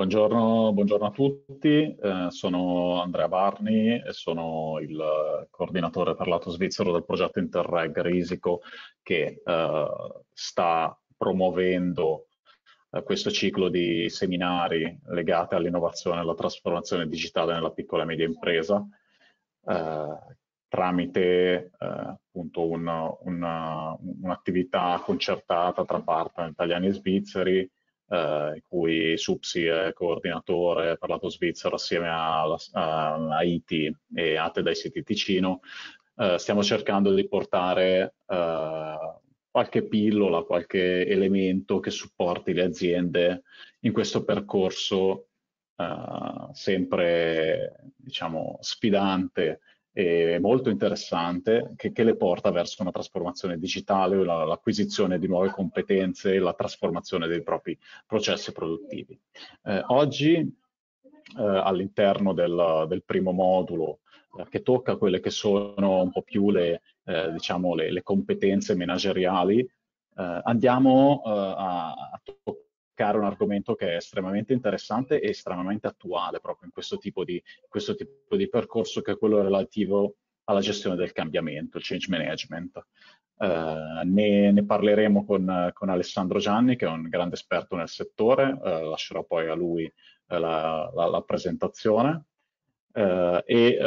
Buongiorno, buongiorno, a tutti, eh, sono Andrea Barni e sono il coordinatore per lato svizzero del progetto Interreg Risico che eh, sta promuovendo eh, questo ciclo di seminari legati all'innovazione e alla trasformazione digitale nella piccola e media impresa eh, tramite eh, appunto un'attività un, un concertata tra partner italiani e svizzeri eh, in cui Supsi è coordinatore per l'Ato svizzero assieme a, a, a ITI e ATE da ICT Ticino, eh, stiamo cercando di portare eh, qualche pillola, qualche elemento che supporti le aziende in questo percorso eh, sempre diciamo, sfidante e molto interessante che, che, le porta verso una trasformazione digitale, l'acquisizione di nuove competenze la trasformazione dei propri processi produttivi. Eh, oggi eh, all'interno del, del, primo modulo eh, che tocca quelle che sono un po' più le, eh, diciamo le, le competenze manageriali, eh, andiamo eh, a, a toccare toccare un argomento che è estremamente interessante e estremamente attuale proprio in questo tipo di, questo tipo di percorso che è quello relativo alla gestione del cambiamento, il change management. Uh, ne, ne, parleremo con, con, Alessandro Gianni, che è un grande esperto nel settore, uh, lascerò poi a lui eh, la, la, la, presentazione. e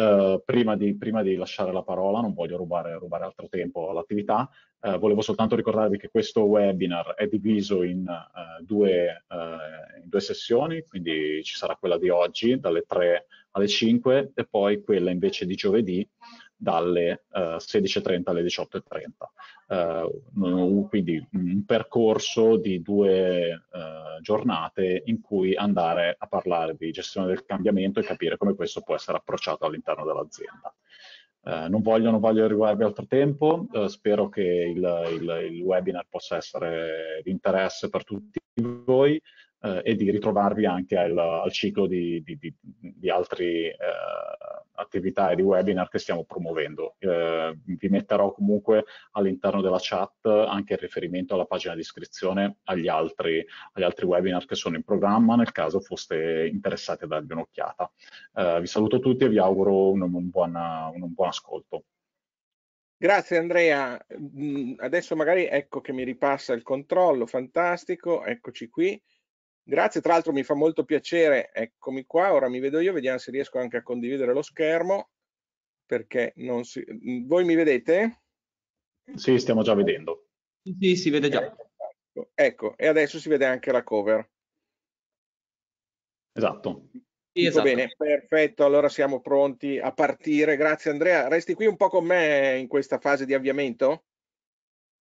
prima di, prima, di, lasciare la parola, non voglio rubare, rubare altro tempo all'attività, eh, volevo soltanto ricordarvi che questo webinar è diviso in, eh, due, eh, in, due, sessioni, quindi ci sarà quella di oggi dalle 3 alle 5 e poi quella invece di giovedì dalle 16.30 eh, alle 18.30. Eh, quindi un percorso di due eh, giornate in cui andare a parlare di gestione del cambiamento e capire come questo può essere approcciato all'interno dell'azienda. Eh, non, voglio, non voglio riguardarvi altro tempo, eh, spero che il, il, il, webinar possa essere di interesse per tutti voi eh, e di ritrovarvi anche al, al ciclo di, di, di, di altri eh, attività e di webinar che stiamo promuovendo. Eh, vi metterò comunque all'interno della chat anche il riferimento alla pagina di iscrizione agli altri, agli altri webinar che sono in programma nel caso foste interessati a dargli un'occhiata. Eh, vi saluto tutti e vi auguro un, un, buon, un buon ascolto. Grazie Andrea, mm, adesso magari ecco che mi ripassa il controllo, fantastico, eccoci qui. Grazie, tra l'altro mi fa molto piacere, eccomi qua, ora mi vedo io, vediamo se riesco anche a condividere lo schermo, perché non si... Voi mi vedete? Sì, stiamo già vedendo. Sì, si vede già. Ecco, ecco e adesso si vede anche la cover. Esatto. Sì, esatto. Bene, perfetto, allora siamo pronti a partire. Grazie Andrea, resti qui un po' con me in questa fase di avviamento?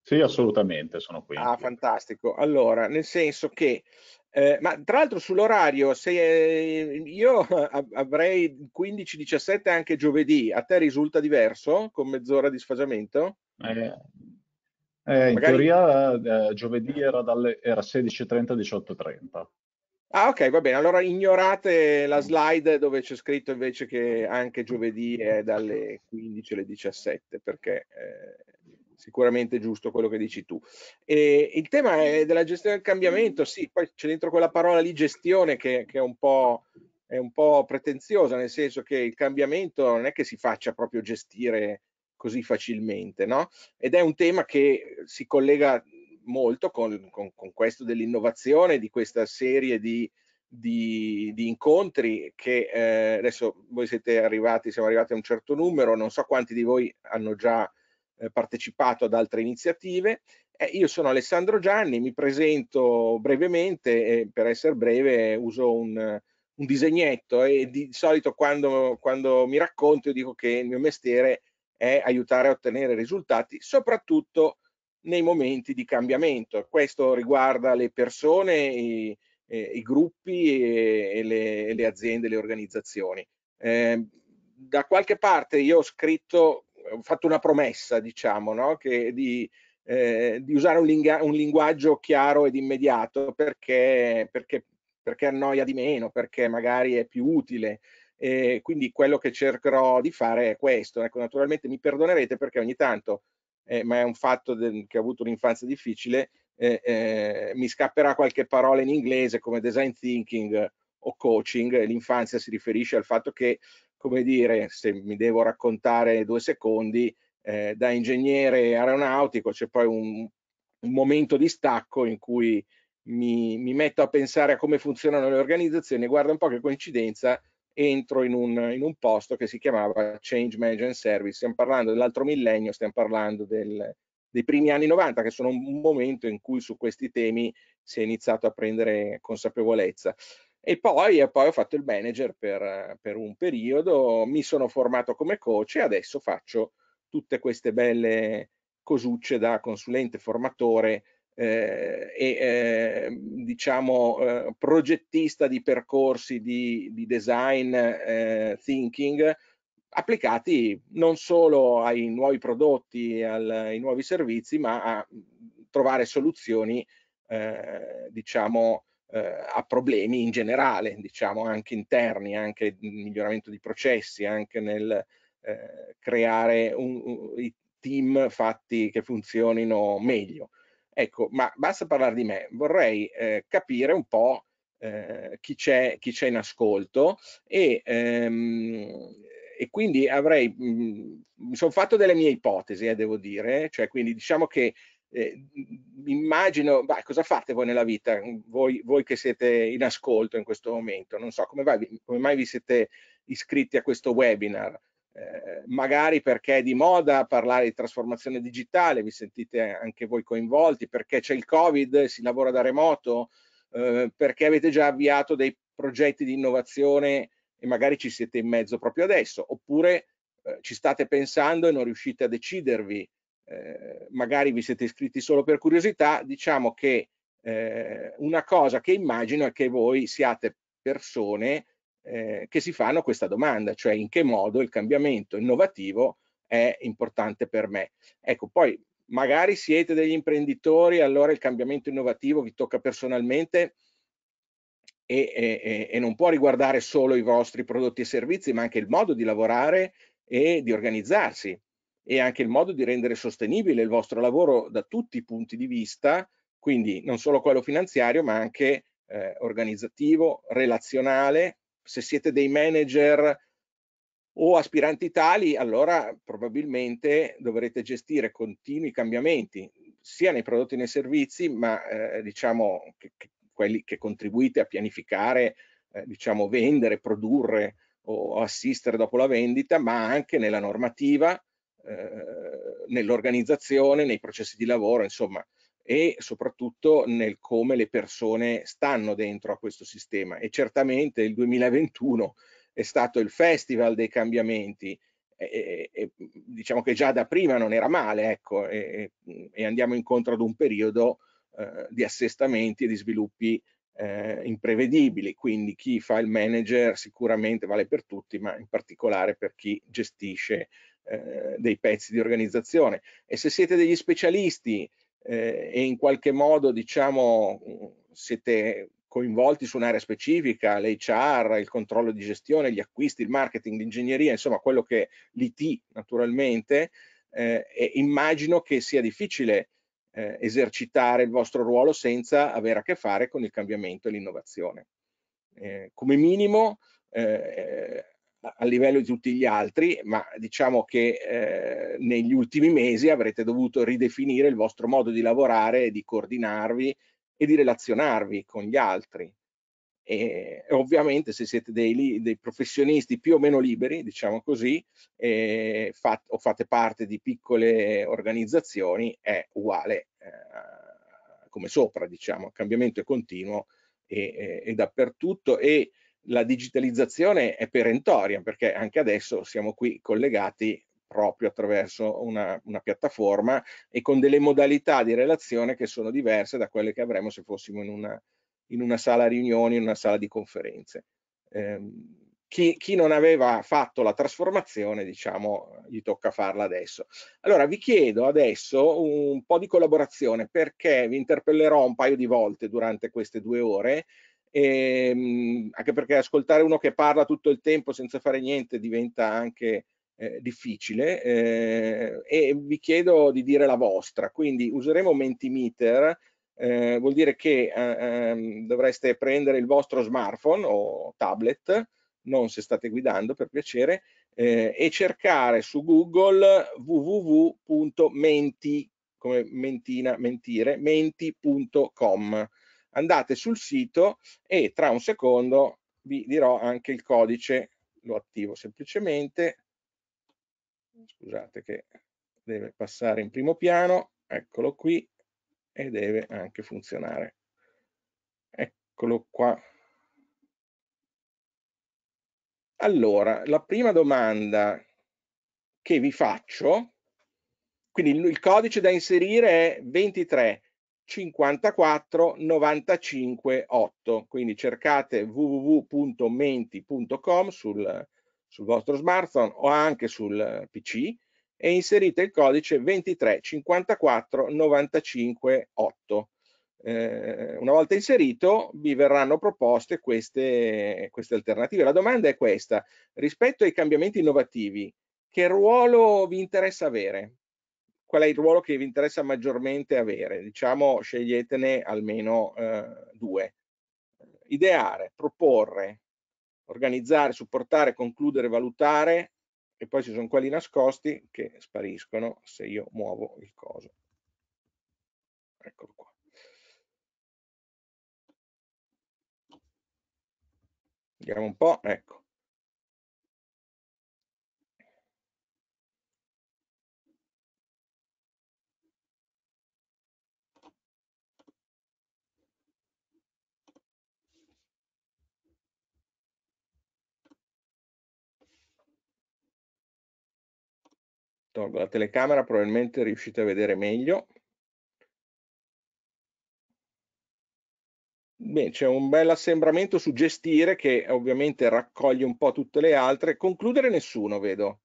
Sì, assolutamente, sono qui. Ah, fantastico. Allora, nel senso che, eh, ma tra l'altro sull'orario, se eh, io avrei 15-17 anche giovedì, a te risulta diverso con mezz'ora di sfasamento? Eh, eh Magari... in teoria eh, giovedì era, dalle, era 16.30 18.30. Ah, ok, va bene. Allora ignorate la slide dove c'è scritto invece che anche giovedì è dalle 15 alle 17, perché eh, sicuramente giusto quello che dici tu. E il tema è della gestione del cambiamento, sì, poi c'è dentro quella parola lì gestione che, che è, un è, un po', pretenziosa, nel senso che il cambiamento non è che si faccia proprio gestire così facilmente, no? Ed è un tema che si collega molto con, con, con questo dell'innovazione, di questa serie di, di, di, incontri che eh, adesso voi siete arrivati, siamo arrivati a un certo numero, non so quanti di voi hanno già eh, partecipato ad altre iniziative. Eh, io sono Alessandro Gianni, mi presento brevemente e per essere breve uso un, un disegnetto e di solito quando, quando mi racconto io dico che il mio mestiere è aiutare a ottenere risultati, soprattutto nei momenti di cambiamento. Questo riguarda le persone, i, eh, i gruppi e le, le, aziende, le organizzazioni. Eh, da qualche parte io ho scritto fatto una promessa, diciamo, no? che di, eh, di usare un, lingu- un, linguaggio chiaro ed immediato perché, perché, perché, annoia di meno, perché magari è più utile. E quindi quello che cercherò di fare è questo. Ecco, naturalmente mi perdonerete perché ogni tanto, eh, ma è un fatto de- che ho avuto un'infanzia difficile, eh, eh, mi scapperà qualche parola in inglese come design thinking o coaching. L'infanzia si riferisce al fatto che come dire, se mi devo raccontare due secondi, eh, da ingegnere aeronautico c'è poi un, un, momento di stacco in cui mi, mi, metto a pensare a come funzionano le organizzazioni e guarda un po' che coincidenza, entro in un, in un posto che si chiamava Change Management Service, stiamo parlando dell'altro millennio, stiamo parlando del, dei primi anni 90, che sono un momento in cui su questi temi si è iniziato a prendere consapevolezza. E poi, poi ho fatto il manager per, per, un periodo, mi sono formato come coach e adesso faccio tutte queste belle cosucce da consulente, formatore eh, e eh, diciamo eh, progettista di percorsi di, di design eh, thinking applicati non solo ai nuovi prodotti, al, ai nuovi servizi, ma a mm, trovare soluzioni, eh, diciamo, eh, a problemi in generale, diciamo anche interni, anche nel miglioramento di processi, anche nel eh, creare un, un, team fatti che funzionino meglio. Ecco, ma basta parlare di me, vorrei eh, capire un po' eh, chi, c'è, chi c'è in ascolto e, ehm, e quindi avrei, mh, mm, mi sono fatto delle mie ipotesi, eh, devo dire, cioè quindi diciamo che eh, immagino, bah, cosa fate voi nella vita, voi, voi, che siete in ascolto in questo momento, non so come, vai, come mai vi siete iscritti a questo webinar, eh, magari perché è di moda parlare di trasformazione digitale, vi sentite anche voi coinvolti, perché c'è il Covid, si lavora da remoto, eh, perché avete già avviato dei progetti di innovazione e magari ci siete in mezzo proprio adesso, oppure eh, ci state pensando e non riuscite a decidervi eh, magari vi siete iscritti solo per curiosità, diciamo che eh, una cosa che immagino è che voi siate persone eh, che si fanno questa domanda, cioè in che modo il cambiamento innovativo è importante per me. Ecco, poi magari siete degli imprenditori, allora il cambiamento innovativo vi tocca personalmente e, e, e non può riguardare solo i vostri prodotti e servizi, ma anche il modo di lavorare e di organizzarsi e anche il modo di rendere sostenibile il vostro lavoro da tutti i punti di vista, quindi non solo quello finanziario, ma anche eh, organizzativo, relazionale. Se siete dei manager o aspiranti tali, allora probabilmente dovrete gestire continui cambiamenti, sia nei prodotti e nei servizi, ma eh, diciamo che, che quelli che contribuite a pianificare, eh, diciamo vendere, produrre o assistere dopo la vendita, ma anche nella normativa, eh, nell'organizzazione, nei processi di lavoro, insomma, e soprattutto nel come le persone stanno dentro a questo sistema. E certamente il 2021 è stato il festival dei cambiamenti. E, e, diciamo che già da prima non era male, ecco, e, e andiamo incontro ad un periodo eh, di assestamenti e di sviluppi eh, imprevedibili. Quindi chi fa il manager sicuramente vale per tutti, ma in particolare per chi gestisce eh, dei pezzi di organizzazione e se siete degli specialisti eh, e in qualche modo diciamo siete coinvolti su un'area specifica, l'HR, il controllo di gestione, gli acquisti, il marketing, l'ingegneria, insomma quello che è l'IT naturalmente, eh, e immagino che sia difficile eh, esercitare il vostro ruolo senza avere a che fare con il cambiamento e l'innovazione. Eh, come minimo eh, a livello di tutti gli altri, ma diciamo che eh, negli ultimi mesi avrete dovuto ridefinire il vostro modo di lavorare, di coordinarvi e di relazionarvi con gli altri. E, ovviamente se siete dei, dei, professionisti più o meno liberi, diciamo così, eh, fat, o fate parte di piccole organizzazioni, è uguale eh, come sopra, diciamo, il cambiamento è continuo e, e, e dappertutto. E, la digitalizzazione è perentoria perché anche adesso siamo qui collegati proprio attraverso una, una, piattaforma e con delle modalità di relazione che sono diverse da quelle che avremmo se fossimo in una, in una sala riunioni, in una sala di conferenze. Eh, chi, chi, non aveva fatto la trasformazione, diciamo, gli tocca farla adesso. Allora vi chiedo adesso un po' di collaborazione perché vi interpellerò un paio di volte durante queste due ore e, ehm, anche perché ascoltare uno che parla tutto il tempo senza fare niente diventa anche eh, difficile eh, e vi chiedo di dire la vostra quindi useremo Mentimeter eh, vuol dire che eh, ehm, dovreste prendere il vostro smartphone o tablet non se state guidando per piacere eh, e cercare su Google www.menti come mentina mentire menti.com andate sul sito e tra un secondo vi dirò anche il codice, lo attivo semplicemente, scusate che deve passare in primo piano, eccolo qui e deve anche funzionare. Eccolo qua. Allora, la prima domanda che vi faccio, quindi il codice da inserire è 23 54 95 8. Quindi cercate www.menti.com sul, sul vostro smartphone o anche sul PC e inserite il codice 23 54 95 8. Eh, una volta inserito vi verranno proposte queste, queste alternative. La domanda è questa, rispetto ai cambiamenti innovativi, che ruolo vi interessa avere? qual è il ruolo che vi interessa maggiormente avere. Diciamo, sceglietene almeno eh, due. Ideare, proporre, organizzare, supportare, concludere, valutare e poi ci sono quelli nascosti che spariscono se io muovo il coso. Eccolo qua. Vediamo un po', ecco. tolgo la telecamera, probabilmente riuscite a vedere meglio. Beh, c'è un bel assembramento su gestire che ovviamente raccoglie un po' tutte le altre. Concludere nessuno, vedo,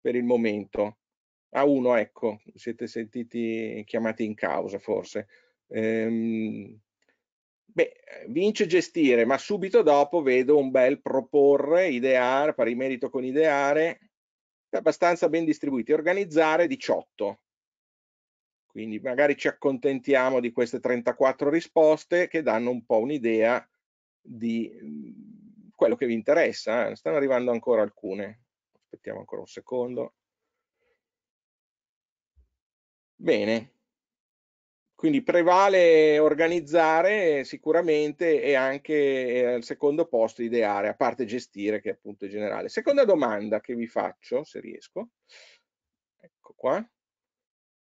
per il momento. A uno, ecco, siete sentiti chiamati in causa forse. Ehm, beh, vince gestire, ma subito dopo vedo un bel proporre, ideare, pari merito con ideare, abbastanza ben distribuiti. Organizzare 18. Quindi magari ci accontentiamo di queste 34 risposte che danno un po' un'idea di mm, quello che vi interessa. Ne eh. stanno arrivando ancora alcune. Aspettiamo ancora un secondo. Bene, quindi prevale organizzare sicuramente e anche eh, al secondo posto ideare, a parte gestire che è appunto generale. Seconda domanda che vi faccio, se riesco, ecco qua.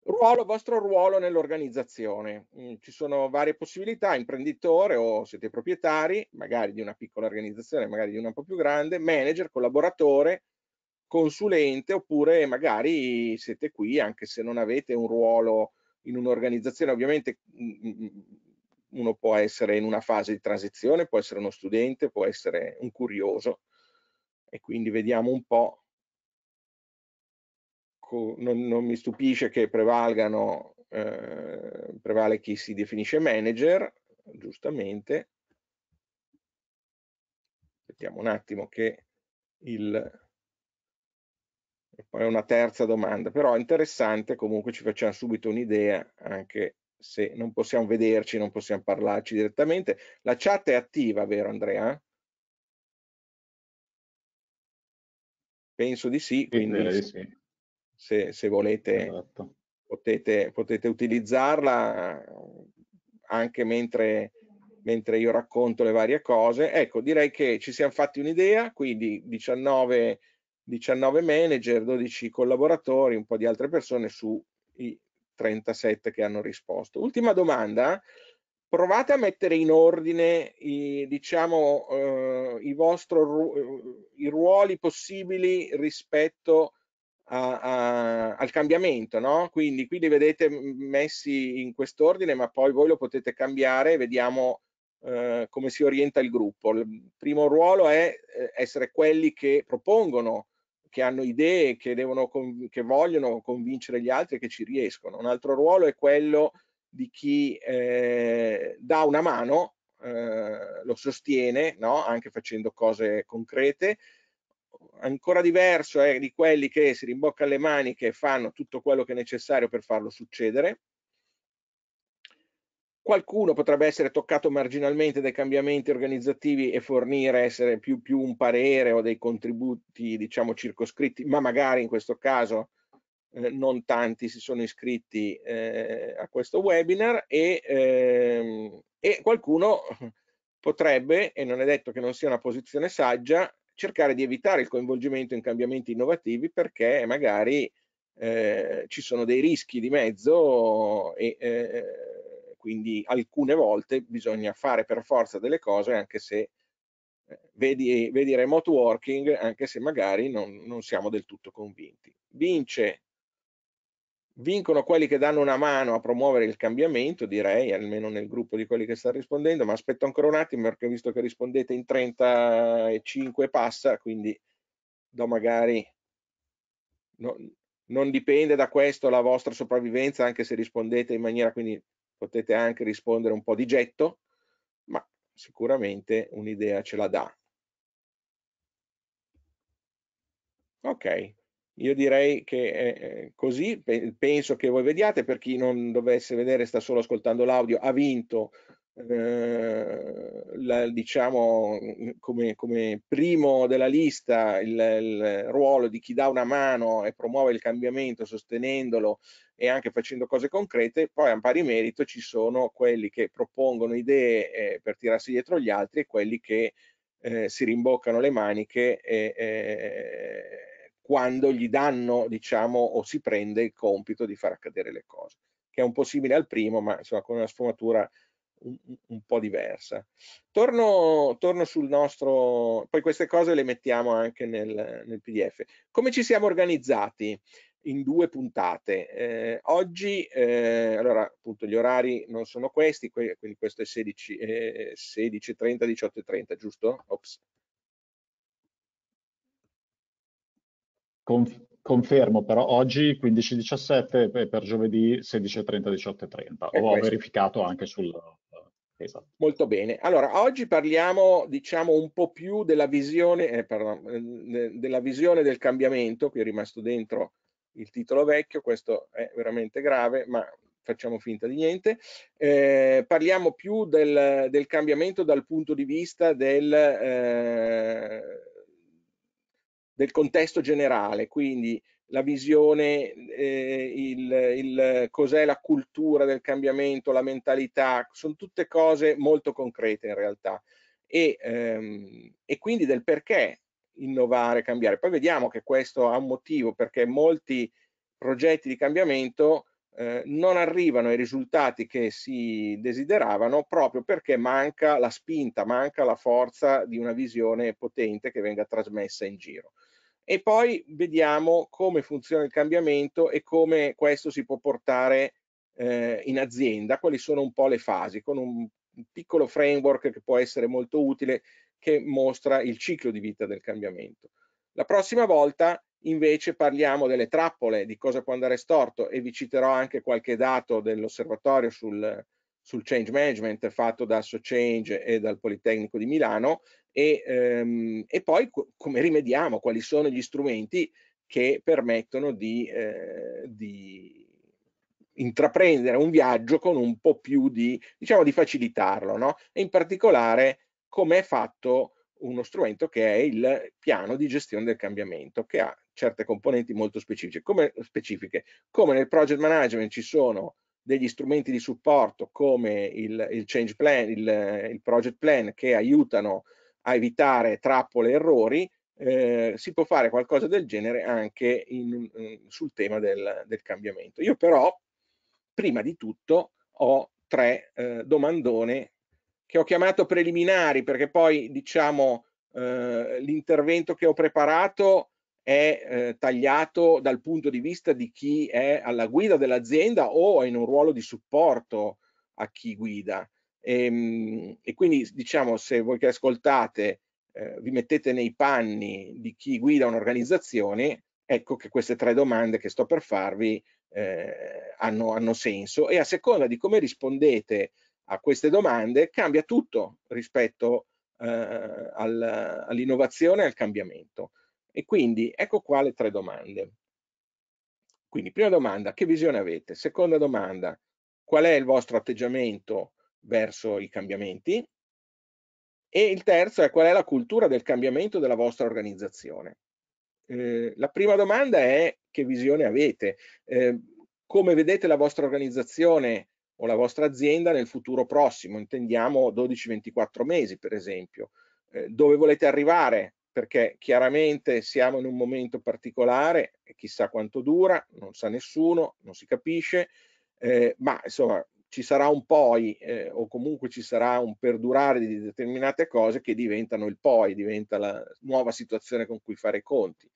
Ruolo, vostro ruolo nell'organizzazione. Mm, ci sono varie possibilità, imprenditore o siete proprietari, magari di una piccola organizzazione, magari di una un po' più grande, manager, collaboratore, consulente oppure magari siete qui anche se non avete un ruolo in un'organizzazione, ovviamente mm, mm, mm, uno può essere in una fase di transizione, può essere uno studente, può essere un curioso e quindi vediamo un po', non, non mi stupisce che prevalgano, eh, prevale chi si definisce manager, giustamente, aspettiamo un attimo che il e poi una terza domanda, però interessante, comunque ci facciamo subito un'idea, anche se non possiamo vederci, non possiamo parlarci direttamente. La chat è attiva, vero Andrea? Penso di sì, quindi sì, sì. Se, se, volete esatto. potete, potete, utilizzarla anche mentre, mentre io racconto le varie cose. Ecco, direi che ci siamo fatti un'idea, quindi 19 19 manager, 12 collaboratori, un po' di altre persone su i 37 che hanno risposto. Ultima domanda, provate a mettere in ordine i, diciamo, eh, i, vostro, i ruoli possibili rispetto a, a, al cambiamento, no? Quindi qui li vedete messi in quest'ordine, ma poi voi lo potete cambiare, vediamo eh, come si orienta il gruppo. Il primo ruolo è eh, essere quelli che propongono che hanno idee, che, devono, che vogliono convincere gli altri e che ci riescono. Un altro ruolo è quello di chi eh, dà una mano, eh, lo sostiene, no? anche facendo cose concrete. Ancora diverso è di quelli che si rimboccano le maniche e fanno tutto quello che è necessario per farlo succedere. Qualcuno potrebbe essere toccato marginalmente dai cambiamenti organizzativi e fornire, essere più, più un parere o dei contributi, diciamo, circoscritti, ma magari in questo caso eh, non tanti si sono iscritti eh, a questo webinar e, ehm, e qualcuno potrebbe, e non è detto che non sia una posizione saggia, cercare di evitare il coinvolgimento in cambiamenti innovativi perché magari eh, ci sono dei rischi di mezzo e eh, quindi alcune volte bisogna fare per forza delle cose anche se eh, vedi, vedi remote working anche se magari non, non siamo del tutto convinti. Vince vincono quelli che danno una mano a promuovere il cambiamento, direi, almeno nel gruppo di quelli che stanno rispondendo, ma aspetto ancora un attimo perché ho visto che rispondete in 35 passa, quindi do magari... No, non dipende da questo la vostra sopravvivenza, anche se rispondete in maniera quindi potete anche rispondere un po' di getto, ma sicuramente un'idea ce la dà. Ok, io direi che è eh, eh, così, penso che voi vediate, per chi non dovesse vedere sta solo ascoltando l'audio, ha vinto eh, la, diciamo come, come, primo della lista il, il, ruolo di chi dà una mano e promuove il cambiamento sostenendolo e anche facendo cose concrete, poi a pari merito ci sono quelli che propongono idee eh, per tirarsi dietro gli altri e quelli che eh, si rimboccano le maniche e, eh, quando gli danno, diciamo, o si prende il compito di far accadere le cose, che è un po' simile al primo, ma insomma con una sfumatura un, un po' diversa. Torno, torno, sul nostro, poi queste cose le mettiamo anche nel, nel PDF. Come ci siamo organizzati? in due puntate. Eh, oggi, eh, allora, appunto, gli orari non sono questi, que quindi questo è 16, eh, 16.30, 18.30, giusto? Ops. Con confermo, però oggi 15.17 e per giovedì 16.30, 18.30. Ho verificato anche sul... Eh, esatto. Molto bene. Allora, oggi parliamo, diciamo, un po' più della visione, eh, pardon, eh, della visione del cambiamento, qui è rimasto dentro il titolo vecchio, questo è veramente grave, ma facciamo finta di niente. Eh, parliamo più del, del, cambiamento dal punto di vista del, eh, del contesto generale, quindi la visione, eh, il, il, cos'è la cultura del cambiamento, la mentalità, sono tutte cose molto concrete in realtà. E, ehm, e quindi del perché innovare, cambiare. Poi vediamo che questo ha un motivo perché molti progetti di cambiamento eh, non arrivano ai risultati che si desideravano proprio perché manca la spinta, manca la forza di una visione potente che venga trasmessa in giro. E poi vediamo come funziona il cambiamento e come questo si può portare eh, in azienda, quali sono un po' le fasi, con un piccolo framework che può essere molto utile che mostra il ciclo di vita del cambiamento. La prossima volta invece parliamo delle trappole, di cosa può andare storto e vi citerò anche qualche dato dell'osservatorio sul, sul change management fatto da SoChange e dal Politecnico di Milano e, ehm, e poi come rimediamo, quali sono gli strumenti che permettono di, eh, di intraprendere un viaggio con un po' più di, diciamo, di facilitarlo, no? E in particolare come è fatto uno strumento che è il piano di gestione del cambiamento, che ha certe componenti molto specifiche. Come, specifiche. come nel project management ci sono degli strumenti di supporto come il, il change plan, il, il, project plan che aiutano a evitare trappole e errori, eh, si può fare qualcosa del genere anche in, eh, sul tema del, del, cambiamento. Io però, prima di tutto, ho tre eh, domandone che ho chiamato preliminari, perché poi diciamo eh, l'intervento che ho preparato è eh, tagliato dal punto di vista di chi è alla guida dell'azienda o in un ruolo di supporto a chi guida. E, ehm, e quindi diciamo se voi che ascoltate eh, vi mettete nei panni di chi guida un'organizzazione, ecco che queste tre domande che sto per farvi eh, hanno, hanno, senso e a seconda di come rispondete a queste domande cambia tutto rispetto eh, al, all'innovazione e al cambiamento. E quindi ecco qua le tre domande. Quindi prima domanda, che visione avete? Seconda domanda, qual è il vostro atteggiamento verso i cambiamenti? E il terzo è qual è la cultura del cambiamento della vostra organizzazione? Eh, la prima domanda è che visione avete? Eh, come vedete la vostra organizzazione o la vostra azienda nel futuro prossimo, intendiamo 12-24 mesi per esempio, eh, dove volete arrivare, perché chiaramente siamo in un momento particolare, e chissà quanto dura, non sa nessuno, non si capisce, eh, ma insomma ci sarà un poi eh, o comunque ci sarà un perdurare di determinate cose che diventano il poi, diventa la nuova situazione con cui fare i conti.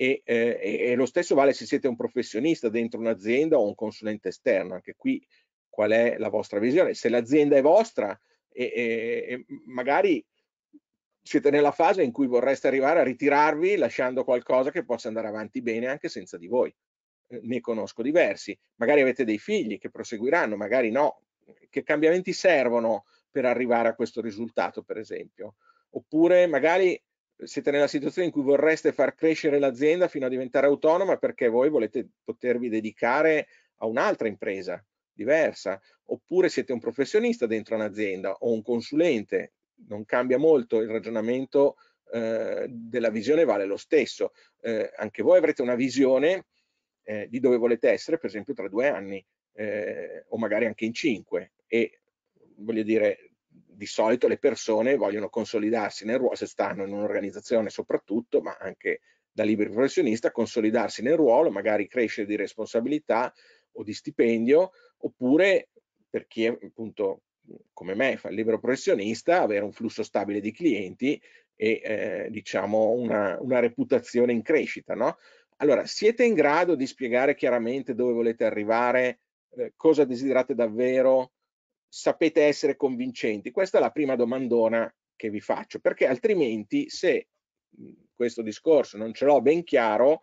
E, eh, e, lo stesso vale se siete un professionista dentro un'azienda o un consulente esterno, anche qui qual è la vostra visione. Se l'azienda è vostra e, e, e magari siete nella fase in cui vorreste arrivare a ritirarvi lasciando qualcosa che possa andare avanti bene anche senza di voi. Eh, ne conosco diversi. Magari avete dei figli che proseguiranno, magari no. Che cambiamenti servono per arrivare a questo risultato, per esempio? Oppure magari siete nella situazione in cui vorreste far crescere l'azienda fino a diventare autonoma perché voi volete potervi dedicare a un'altra impresa diversa, oppure siete un professionista dentro un'azienda o un consulente, non cambia molto il ragionamento eh, della visione vale lo stesso, eh, anche voi avrete una visione eh, di dove volete essere per esempio tra due anni eh, o magari anche in cinque e voglio dire di solito le persone vogliono consolidarsi nel ruolo se stanno in un'organizzazione soprattutto ma anche da libero professionista consolidarsi nel ruolo magari crescere di responsabilità o di stipendio, oppure per chi è appunto come me fa il libero professionista, avere un flusso stabile di clienti e eh, diciamo una, una, reputazione in crescita. No? Allora, siete in grado di spiegare chiaramente dove volete arrivare, eh, cosa desiderate davvero, sapete essere convincenti? Questa è la prima domandona che vi faccio, perché altrimenti se questo discorso non ce l'ho ben chiaro,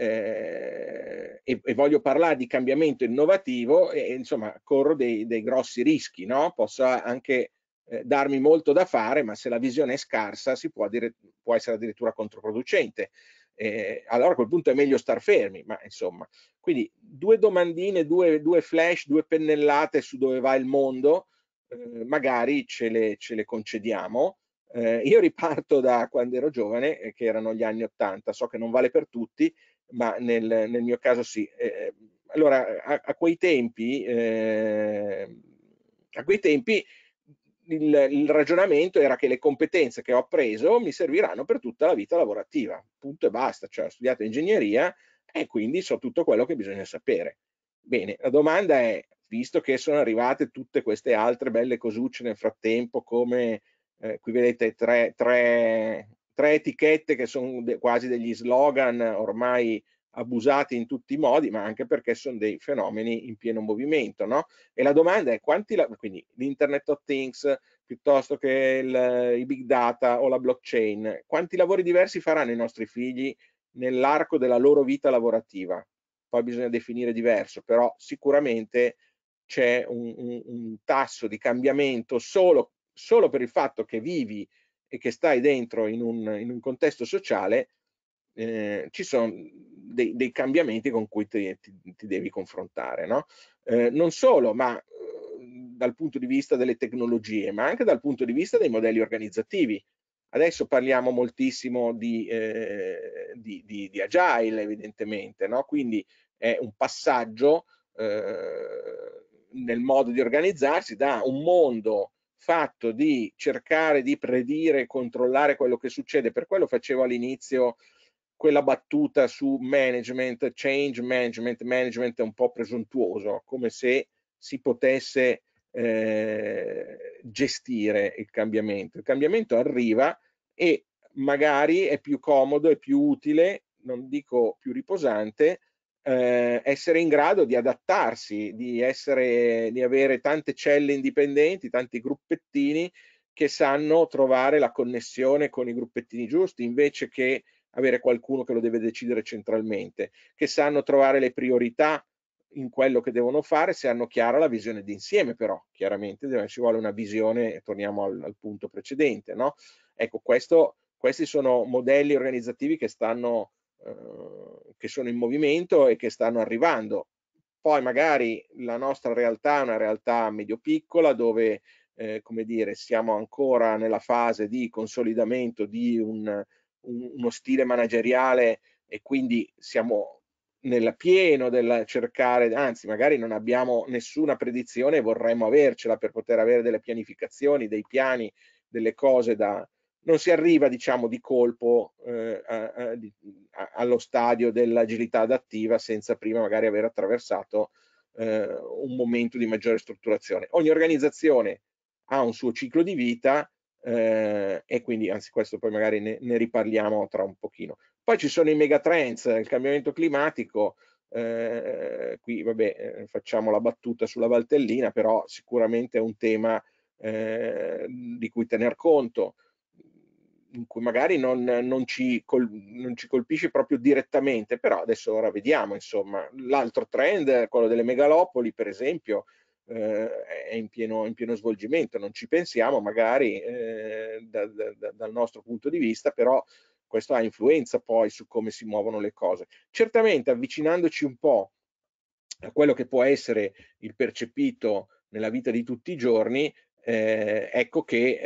eh, e, e, voglio parlare di cambiamento innovativo e, insomma corro dei, dei, grossi rischi, no? possa anche eh, darmi molto da fare, ma se la visione è scarsa si può, dire, può essere addirittura controproducente. Eh, allora a quel punto è meglio star fermi, ma insomma. Quindi due domandine, due, due flash, due pennellate su dove va il mondo, eh, magari ce le, ce le concediamo. Eh, io riparto da quando ero giovane, eh, che erano gli anni Ottanta, so che non vale per tutti, ma nel, nel mio caso sì. Eh, eh, allora, a, a, quei tempi, eh, a quei tempi il, il, ragionamento era che le competenze che ho appreso mi serviranno per tutta la vita lavorativa, punto e basta, cioè ho studiato ingegneria e quindi so tutto quello che bisogna sapere. Bene, la domanda è, visto che sono arrivate tutte queste altre belle cosucce nel frattempo, come eh, qui vedete tre, tre tre etichette che sono de quasi degli slogan ormai abusati in tutti i modi, ma anche perché sono dei fenomeni in pieno movimento, no? E la domanda è quanti, la quindi l'Internet of Things piuttosto che il, i big data o la blockchain, quanti lavori diversi faranno i nostri figli nell'arco della loro vita lavorativa? Poi bisogna definire diverso, però sicuramente c'è un, un, un tasso di cambiamento solo, solo per il fatto che vivi e che stai dentro in un, in un contesto sociale, eh, ci sono dei, dei, cambiamenti con cui ti, ti, ti devi confrontare. No? Eh, non solo, ma eh, dal punto di vista delle tecnologie, ma anche dal punto di vista dei modelli organizzativi. Adesso parliamo moltissimo di, eh, di, di, di agile, evidentemente, no? quindi è un passaggio eh, nel modo di organizzarsi da un mondo fatto di cercare di predire e controllare quello che succede, per quello facevo all'inizio quella battuta su management, change management, management è un po' presuntuoso, come se si potesse eh, gestire il cambiamento. Il cambiamento arriva e magari è più comodo, è più utile, non dico più riposante, eh, essere in grado di adattarsi, di, essere, di avere tante celle indipendenti, tanti gruppettini che sanno trovare la connessione con i gruppettini giusti, invece che avere qualcuno che lo deve decidere centralmente, che sanno trovare le priorità in quello che devono fare se hanno chiara la visione d'insieme però chiaramente ci vuole una visione torniamo al, al punto precedente no? ecco questo, questi sono modelli organizzativi che stanno Uhm, che sono in movimento e che stanno arrivando. Poi magari la nostra realtà è una realtà medio-piccola dove, eh, come dire, siamo ancora nella fase di consolidamento di un, un, uno stile manageriale e quindi siamo nel pieno del cercare, anzi magari non abbiamo nessuna predizione e vorremmo avercela per poter avere delle pianificazioni, dei piani, delle cose da, non si arriva diciamo di colpo eh, a, a, a, allo stadio dell'agilità adattiva senza prima magari aver attraversato eh, un momento di maggiore strutturazione. Ogni organizzazione ha un suo ciclo di vita eh, e quindi anzi questo poi magari ne, ne, riparliamo tra un pochino. Poi ci sono i megatrends, il cambiamento climatico, eh, qui vabbè eh, facciamo la battuta sulla Valtellina, però sicuramente è un tema eh, di cui tener conto in cui magari non, non, ci col, non, ci colpisce proprio direttamente, però adesso ora vediamo, insomma, l'altro trend, quello delle megalopoli, per esempio, eh, è in pieno, in pieno, svolgimento, non ci pensiamo magari eh, da, da, dal nostro punto di vista, però questo ha influenza poi su come si muovono le cose. Certamente avvicinandoci un po' a quello che può essere il percepito nella vita di tutti i giorni, eh, ecco che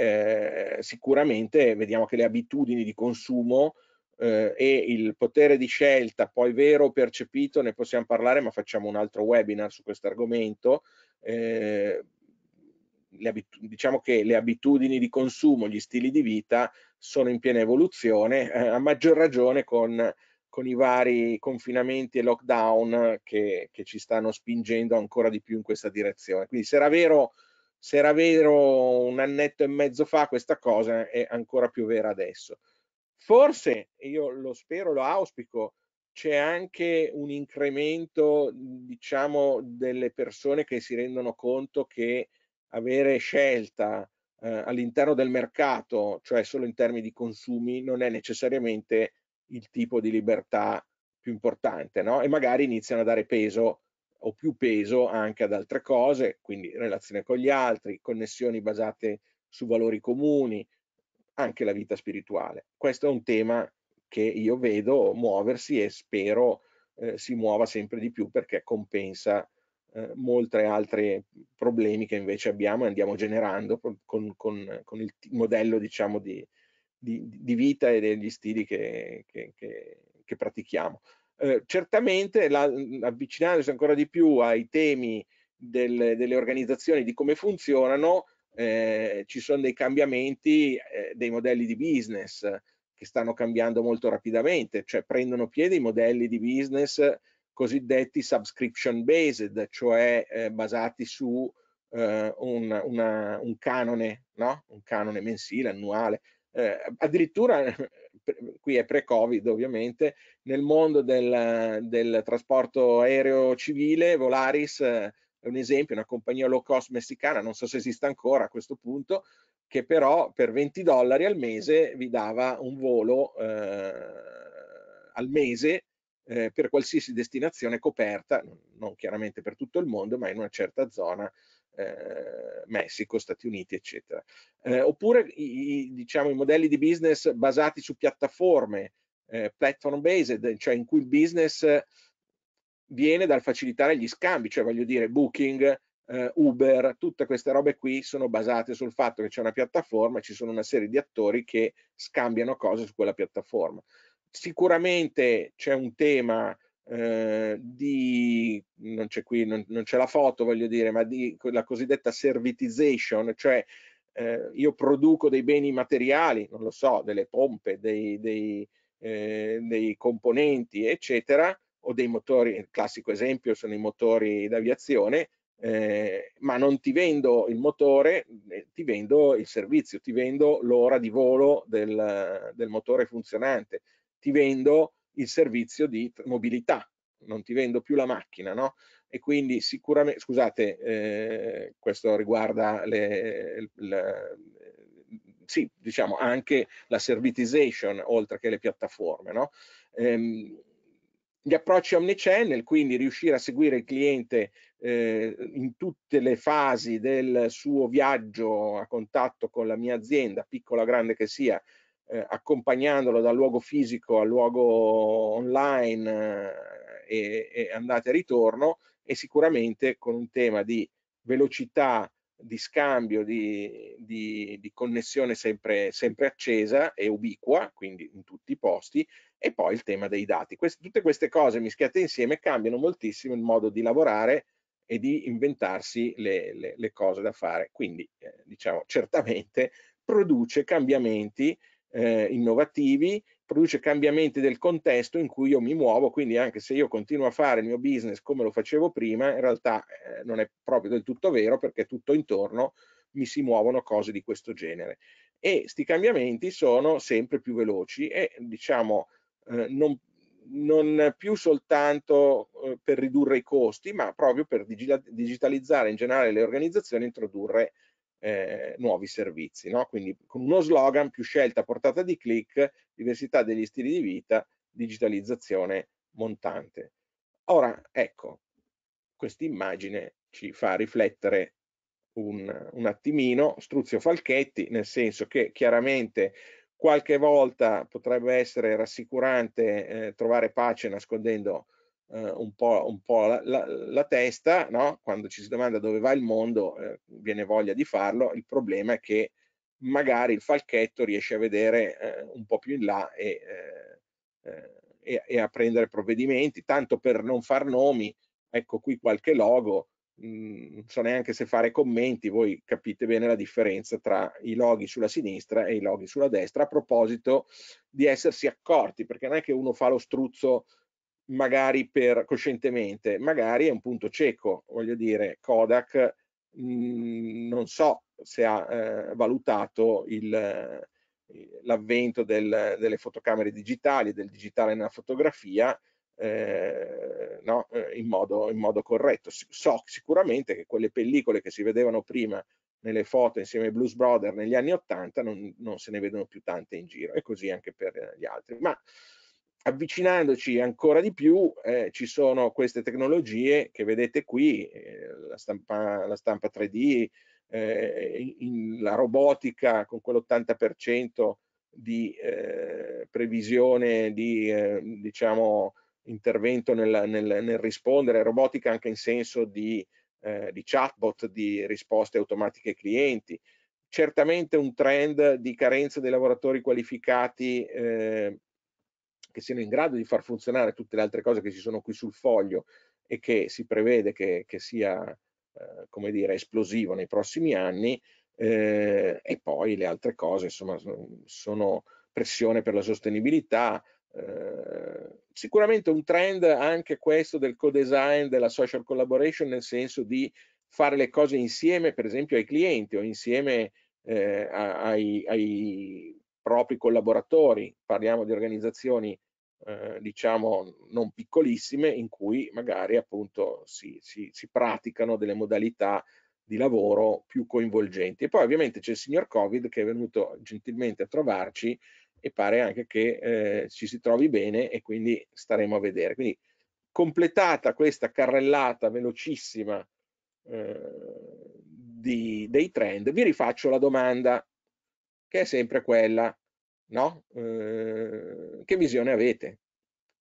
eh, sicuramente vediamo che le abitudini di consumo eh, e il potere di scelta, poi vero o percepito, ne possiamo parlare, ma facciamo un altro webinar su questo argomento. Eh, diciamo che le abitudini di consumo, gli stili di vita sono in piena evoluzione, eh, a maggior ragione con, con, i vari confinamenti e lockdown che, che ci stanno spingendo ancora di più in questa direzione. Quindi se era vero se era vero un annetto e mezzo fa questa cosa è ancora più vera adesso. Forse, io lo spero, lo auspico, c'è anche un incremento, diciamo, delle persone che si rendono conto che avere scelta eh, all'interno del mercato, cioè solo in termini di consumi, non è necessariamente il tipo di libertà più importante, no? E magari iniziano a dare peso o più peso anche ad altre cose, quindi relazione con gli altri, connessioni basate su valori comuni, anche la vita spirituale. Questo è un tema che io vedo muoversi e spero eh, si muova sempre di più perché compensa eh, molti altri problemi che invece abbiamo e andiamo generando con, con, con il modello diciamo di, di, di, vita e degli stili che, che, che, che pratichiamo. Ehm, certamente la, mhmm, avvicinandosi ancora di più ai temi del, delle organizzazioni, di come funzionano, eh, ci sono dei cambiamenti eh, dei modelli di business che stanno cambiando molto rapidamente, cioè prendono piede i modelli di business cosiddetti subscription based, cioè ehm, basati su ehm, un, una, un, canone, no? un canone mensile, annuale. addirittura qui è pre-Covid ovviamente, nel mondo del, del trasporto aereo civile, Volaris eh, è un esempio, una compagnia low cost messicana, non so se esista ancora a questo punto, che però per 20 dollari al mese vi dava un volo eh, al mese eh, per qualsiasi destinazione coperta, non chiaramente per tutto il mondo, ma in una certa zona eh, Messico, Stati Uniti, eccetera. Eh, oppure i, diciamo, i modelli di business basati su piattaforme, eh, platform based, cioè in cui il business viene dal facilitare gli scambi, cioè voglio dire Booking, eh, Uber, tutte queste robe qui sono basate sul fatto che c'è una piattaforma e ci sono una serie di attori che scambiano cose su quella piattaforma. Sicuramente c'è un tema eh, di, non c'è qui, non, non c'è la foto voglio dire, ma di la cosiddetta servitization, cioè eh, io produco dei beni materiali, non lo so, delle pompe, dei, dei, eh, dei componenti, eccetera, o dei motori, il classico esempio sono i motori d'aviazione, eh, ma non ti vendo il motore, eh, ti vendo il servizio, ti vendo l'ora di volo del, del motore funzionante, ti vendo il servizio di mobilità, non ti vendo più la macchina, no? E quindi sicuramente, scusate, eh, questo riguarda le, le, eh, sì, diciamo anche la servitization oltre che le piattaforme, no? Ehm, gli approcci omnichannel, quindi riuscire a seguire il cliente eh, in tutte le fasi del suo viaggio a contatto con la mia azienda, piccola o grande che sia, eh, accompagnandolo dal luogo fisico al luogo online eh, e, e andata e ritorno e sicuramente con un tema di velocità di scambio, di, di, di connessione sempre, sempre, accesa e ubiqua, quindi in tutti i posti, e poi il tema dei dati. Queste, tutte queste cose mischiate insieme cambiano moltissimo il modo di lavorare e di inventarsi le, le, le cose da fare. Quindi, eh, diciamo, certamente produce cambiamenti eh, innovativi, produce cambiamenti del contesto in cui io mi muovo, quindi anche se io continuo a fare il mio business come lo facevo prima, in realtà eh, non è proprio del tutto vero perché tutto intorno mi si muovono cose di questo genere. E questi cambiamenti sono sempre più veloci e diciamo eh, non, non più soltanto eh, per ridurre i costi, ma proprio per digitalizzare in generale le organizzazioni e introdurre eh, nuovi servizi. No? Quindi con uno slogan, più scelta portata di click, diversità degli stili di vita, digitalizzazione montante. Ora, ecco, questa immagine ci fa riflettere un, un attimino Struzio Falchetti, nel senso che chiaramente qualche volta potrebbe essere rassicurante eh, trovare pace nascondendo eh, un po', un po la, la, la, testa, no? quando ci si domanda dove va il mondo eh, viene voglia di farlo, il problema è che magari il falchetto riesce a vedere eh, un po' più in là e, eh, eh, e, e, a prendere provvedimenti, tanto per non far nomi, ecco qui qualche logo, mm, non so neanche se fare commenti, voi capite bene la differenza tra i loghi sulla sinistra e i loghi sulla destra, a proposito di essersi accorti, perché non è che uno fa lo struzzo magari per coscientemente, magari è un punto cieco, voglio dire, Kodak mh, mhmm, non so se ha eh, valutato il, eh, l'avvento del, delle fotocamere digitali, del digitale nella fotografia, eh, no, eh, in, modo, in, modo, corretto. So sicuramente che quelle pellicole che si vedevano prima nelle foto insieme ai Blues Brothers negli anni 80 non, non se ne vedono più tante in giro e così anche per eh, gli altri. Ma avvicinandoci ancora di più eh, ci sono queste tecnologie che vedete qui, eh, la, stampa, la, stampa, 3D, eh, in, la robotica con quell'80% di eh, previsione di eh, diciamo, intervento nel, nel, nel, rispondere, robotica anche in senso di, eh, di chatbot, di risposte automatiche ai clienti certamente un trend di carenza dei lavoratori qualificati eh, che siano in grado di far funzionare tutte le altre cose che ci sono qui sul foglio e che si prevede che, che sia eh, come dire, esplosivo nei prossimi anni eh, e poi le altre cose insomma sono pressione per la sostenibilità eh, sicuramente un trend anche questo del co-design della social collaboration nel senso di fare le cose insieme per esempio ai clienti o insieme eh, ai, ai propri collaboratori parliamo di organizzazioni eh, diciamo non piccolissime in cui magari appunto si, si, si praticano delle modalità di lavoro più coinvolgenti. E poi ovviamente c'è il signor Covid che è venuto gentilmente a trovarci e pare anche che eh, ci si trovi bene e quindi staremo a vedere. Quindi completata questa carrellata velocissima eh, di, dei trend, vi rifaccio la domanda che è sempre quella no? Eh, che visione avete?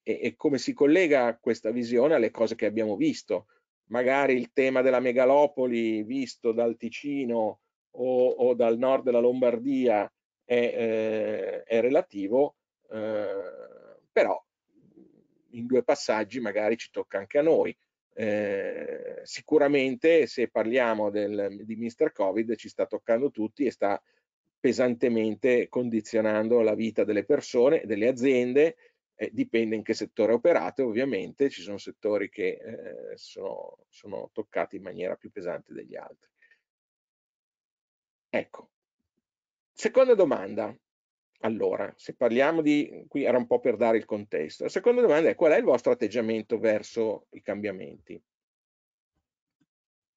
E, e, come si collega questa visione alle cose che abbiamo visto? Magari il tema della megalopoli visto dal Ticino o, o dal nord della Lombardia è, eh, è relativo, eh, però in due passaggi magari ci tocca anche a noi. Eh, sicuramente se parliamo del, di Mr. Covid ci sta toccando tutti e sta pesantemente condizionando la vita delle persone, delle aziende, eh, dipende in che settore operate ovviamente, ci sono settori che eh, sono, sono toccati in maniera più pesante degli altri. Ecco, seconda domanda, allora, se parliamo di, qui era un po' per dare il contesto, la seconda domanda è qual è il vostro atteggiamento verso i cambiamenti?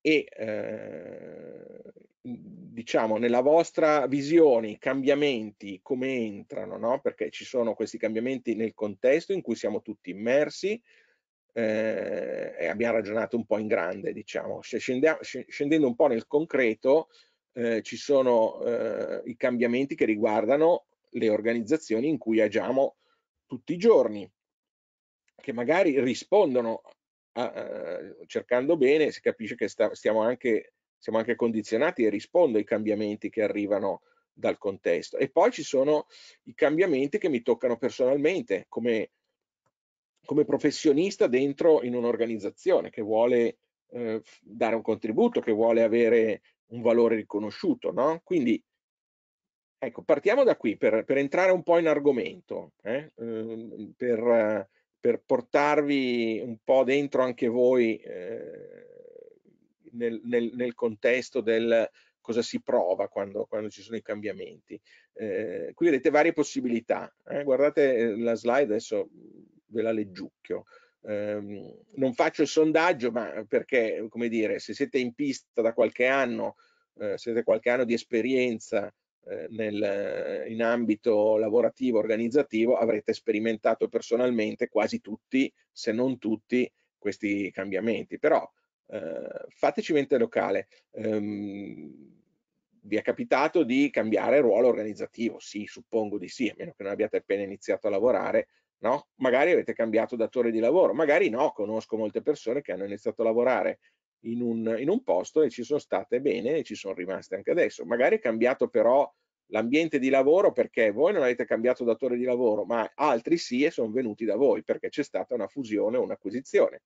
e eh, diciamo nella vostra visione i cambiamenti come entrano, no? perché ci sono questi cambiamenti nel contesto in cui siamo tutti immersi eh, e abbiamo ragionato un po' in grande, diciamo, Scendia, scendendo un po' nel concreto eh, ci sono eh, i cambiamenti che riguardano le organizzazioni in cui agiamo tutti i giorni che magari rispondono eh, cercando bene si capisce che sta, stiamo anche, siamo anche condizionati e rispondo ai cambiamenti che arrivano dal contesto. E poi ci sono i cambiamenti che mi toccano personalmente come, come professionista dentro in un'organizzazione che vuole eh, dare un contributo, che vuole avere un valore riconosciuto. No? Quindi ecco, partiamo da qui per, per entrare un po' in argomento, eh? Ehm, per per portarvi un po' dentro anche voi eh, nel, nel, nel, contesto del cosa si prova quando, quando ci sono i cambiamenti. Eh, qui vedete varie possibilità. Eh? Guardate eh, la slide, adesso ve la leggiucchio. Ehm, non faccio il sondaggio, ma perché, come dire, se siete in pista da qualche anno, eh, se avete qualche anno di esperienza eh, nel, eh, in ambito lavorativo, organizzativo, avrete sperimentato personalmente quasi tutti, se non tutti, questi cambiamenti. Però eh, fateci mente locale. Um, vi è capitato di cambiare ruolo organizzativo? Sì, suppongo di sì, a meno che non abbiate appena iniziato a lavorare, no? Magari avete cambiato datore di lavoro, magari no, conosco molte persone che hanno iniziato a lavorare in un, in un posto e ci sono state bene e ci sono rimaste anche adesso. Magari è cambiato però l'ambiente di lavoro perché voi non avete cambiato datore di lavoro, ma altri sì e sono venuti da voi perché c'è stata una fusione o un'acquisizione.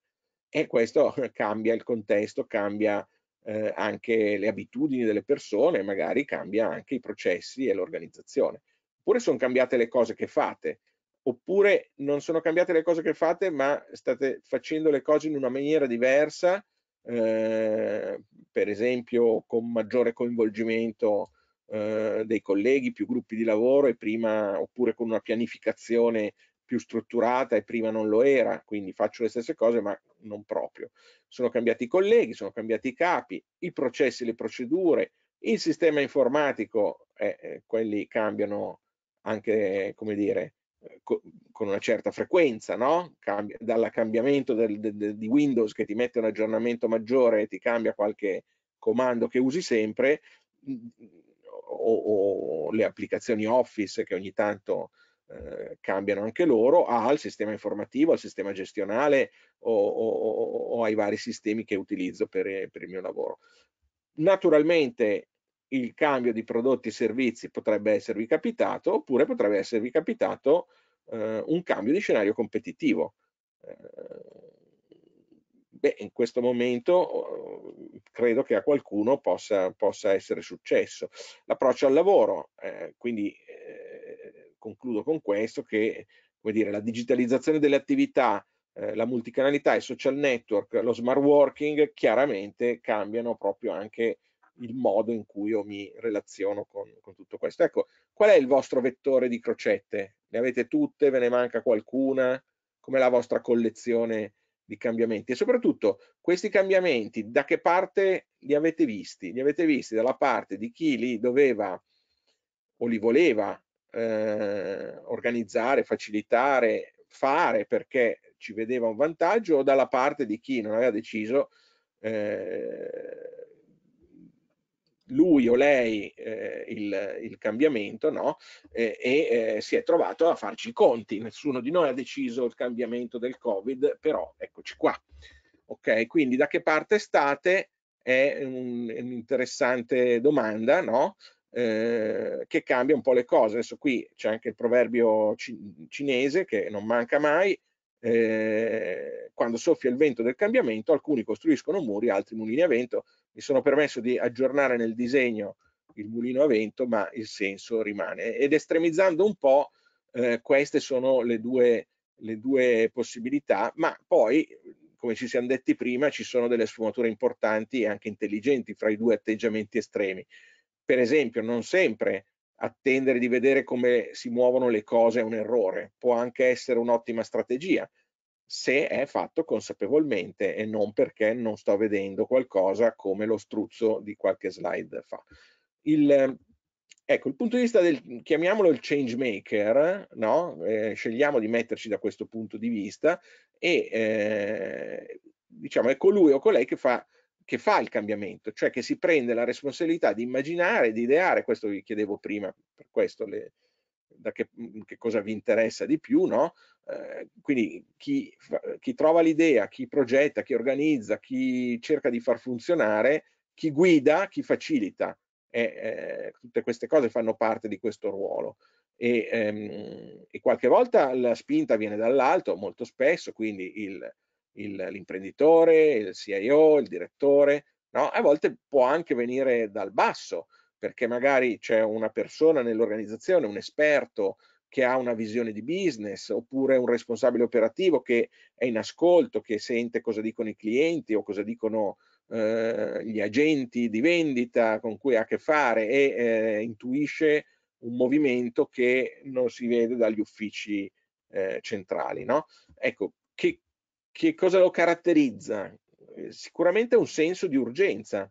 E questo cambia il contesto, cambia eh, anche le abitudini delle persone, magari cambia anche i processi e l'organizzazione. Oppure sono cambiate le cose che fate, oppure non sono cambiate le cose che fate, ma state facendo le cose in una maniera diversa Ehm, per esempio con maggiore coinvolgimento eh, dei colleghi, più gruppi di lavoro e prima, oppure con una pianificazione più strutturata e prima non lo era, quindi faccio le stesse cose ma non proprio. Sono cambiati i colleghi, sono cambiati i capi, i processi, le procedure, il sistema informatico, eh, eh quelli cambiano anche, come dire, con una certa frequenza, no? Cambia, dal cambiamento del, de, de, di Windows che ti mette un aggiornamento maggiore e ti cambia qualche comando che usi sempre, mm, o, o le applicazioni Office che ogni tanto eh, cambiano anche loro, al sistema informativo, al sistema gestionale o, o, o ai vari sistemi che utilizzo per, per il mio lavoro. Naturalmente il cambio di prodotti e servizi potrebbe esservi capitato oppure potrebbe esservi capitato eh, un cambio di scenario competitivo. Eh, beh, in questo momento eh, credo che a qualcuno possa, possa essere successo. L'approccio al lavoro, eh, quindi eh, concludo con questo, che come dire, la digitalizzazione delle attività, la multicanalità, i social network, lo smart working chiaramente cambiano proprio anche il modo in cui io mi relaziono con, con tutto questo. Ecco, qual è il vostro vettore di crocette? Ne avete tutte? Ve ne manca qualcuna? Com'è la vostra collezione di cambiamenti? E soprattutto, questi cambiamenti da che parte li avete visti? Li avete visti dalla parte di chi li doveva o li voleva eh, organizzare, facilitare, fare perché ci vedeva un vantaggio o dalla parte di chi non aveva deciso eh, lui o lei eh, il, il, cambiamento no? e, e eh, si è trovato a farci i conti. Nessuno di noi ha deciso il cambiamento del Covid, però eccoci qua. Ok, quindi da che parte state? È un'interessante un domanda, no? Eh, che cambia un po' le cose. Adesso qui c'è anche il proverbio cinese che non manca mai. Eh, quando soffia il vento del cambiamento, alcuni costruiscono muri, altri mulini a vento mi sono permesso di aggiornare nel disegno il mulino a vento, ma il senso rimane. Ed estremizzando un po', eh, queste sono le due, le due possibilità, ma poi, come ci siamo detti prima, ci sono delle sfumature importanti e anche intelligenti fra i due atteggiamenti estremi. Per esempio, non sempre attendere di vedere come si muovono le cose è un errore, può anche essere un'ottima strategia, se è fatto consapevolmente e non perché non sto vedendo qualcosa come lo struzzo di qualche slide fa. Il, ecco, il punto di vista del, chiamiamolo il change maker, no? eh, scegliamo di metterci da questo punto di vista e eh, diciamo è colui o colei che fa, che fa il cambiamento, cioè che si prende la responsabilità di immaginare, di ideare, questo vi chiedevo prima, per questo le, da che, mm, che, cosa vi interessa di più, no? Eh, quindi chi, chi trova l'idea, chi progetta, chi organizza, chi cerca di far funzionare, chi guida, chi facilita. E, eh, tutte queste cose fanno parte di questo ruolo. E, ehm, e qualche volta la spinta viene dall'alto, molto spesso, quindi il, il, l'imprenditore, il CIO, il direttore, no? a volte può anche venire dal basso perché magari c'è una persona nell'organizzazione, un esperto che ha una visione di business oppure un responsabile operativo che è in ascolto, che sente cosa dicono i clienti o cosa dicono eh, gli agenti di vendita con cui ha a che fare e eh, intuisce un movimento che non si vede dagli uffici eh, centrali. No? Ecco, che, che cosa lo caratterizza? Eh, sicuramente un senso di urgenza,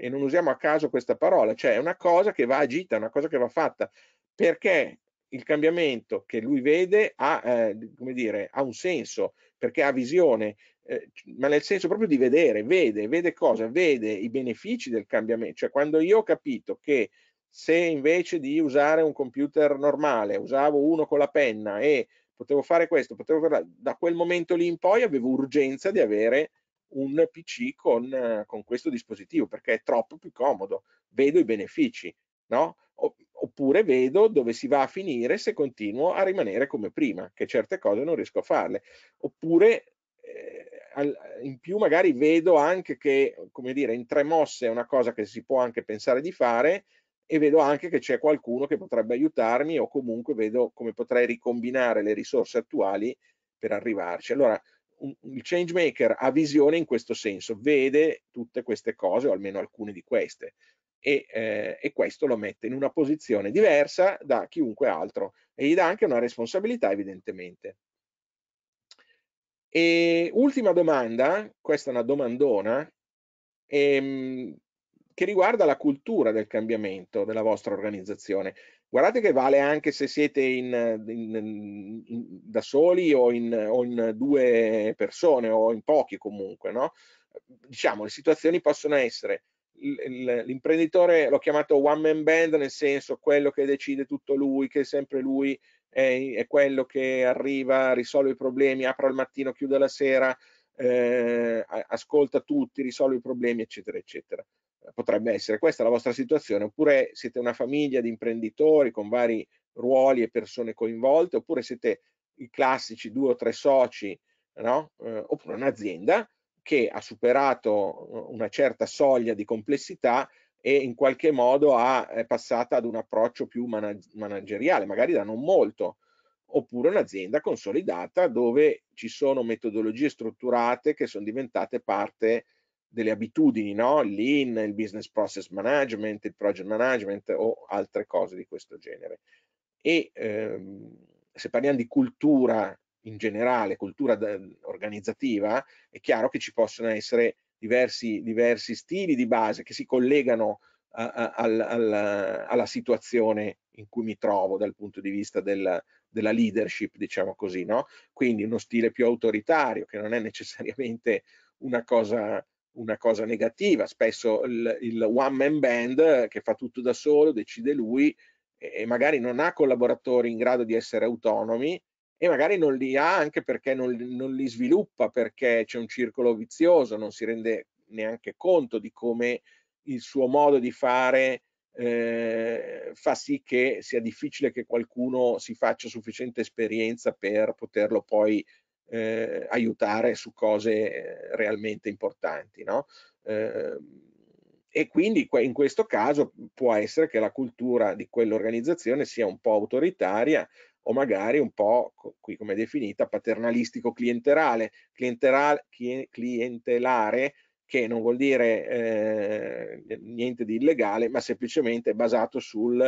e non usiamo a caso questa parola, cioè è una cosa che va agita, una cosa che va fatta, perché il cambiamento che lui vede ha, eh, come dire, ha un senso, perché ha visione, eh, ma nel senso proprio di vedere, vede, vede cosa? Vede i benefici del cambiamento, cioè quando io ho capito che se invece di usare un computer normale usavo uno con la penna e potevo fare questo, potevo fare da quel momento lì in poi avevo urgenza di avere un PC con, con questo dispositivo perché è troppo più comodo, vedo i benefici, no? oppure vedo dove si va a finire se continuo a rimanere come prima, che certe cose non riesco a farle, oppure eh, al, in più magari vedo anche che, come dire, in tre mosse è una cosa che si può anche pensare di fare e vedo anche che c'è qualcuno che potrebbe aiutarmi o comunque vedo come potrei ricombinare le risorse attuali per arrivarci. Allora, il change maker ha visione in questo senso, vede tutte queste cose o almeno alcune di queste e, eh, e, questo lo mette in una posizione diversa da chiunque altro e gli dà anche una responsabilità evidentemente. E ultima domanda, questa è una domandona, ehm, che riguarda la cultura del cambiamento della vostra organizzazione. Guardate che vale anche se siete in, in, in, da soli o, o in, due persone o in pochi comunque, no? Diciamo, le situazioni possono essere l'imprenditore, l'ho chiamato one man band, nel senso quello che decide tutto lui, che sempre lui è, è quello che arriva, risolve i problemi, apre al mattino, chiude la sera, eh, ascolta tutti, risolve i problemi, eccetera, eccetera potrebbe essere questa la vostra situazione, oppure siete una famiglia di imprenditori con vari ruoli e persone coinvolte, oppure siete i classici due o tre soci, no? eh, oppure un'azienda che ha superato eh, una certa soglia di complessità e in qualche modo ha, è passata ad un approccio più manag- manageriale, magari da non molto, oppure un'azienda consolidata dove ci sono metodologie strutturate che sono diventate parte delle abitudini, no? l'IN, il business process management, il project management o altre cose di questo genere. E ehm, se parliamo di cultura in generale, cultura organizzativa, è chiaro che ci possono essere diversi, diversi stili di base che si collegano a, a, alla, alla situazione in cui mi trovo dal punto di vista del, della leadership, diciamo così, no? Quindi uno stile più autoritario, che non è necessariamente una cosa una cosa negativa, spesso il, il one man band che fa tutto da solo, decide lui e magari non ha collaboratori in grado di essere autonomi e magari non li ha anche perché non, non li sviluppa, perché c'è un circolo vizioso, non si rende neanche conto di come il suo modo di fare eh, fa sì che sia difficile che qualcuno si faccia sufficiente esperienza per poterlo poi eh, aiutare su cose eh, realmente importanti. No? Eh, e quindi in questo caso mhmm, può essere che la cultura di quell'organizzazione sia un po' autoritaria o magari un po', qui come definita, paternalistico clienterale, clientelare che non vuol dire eh, niente di illegale, ma semplicemente basato sul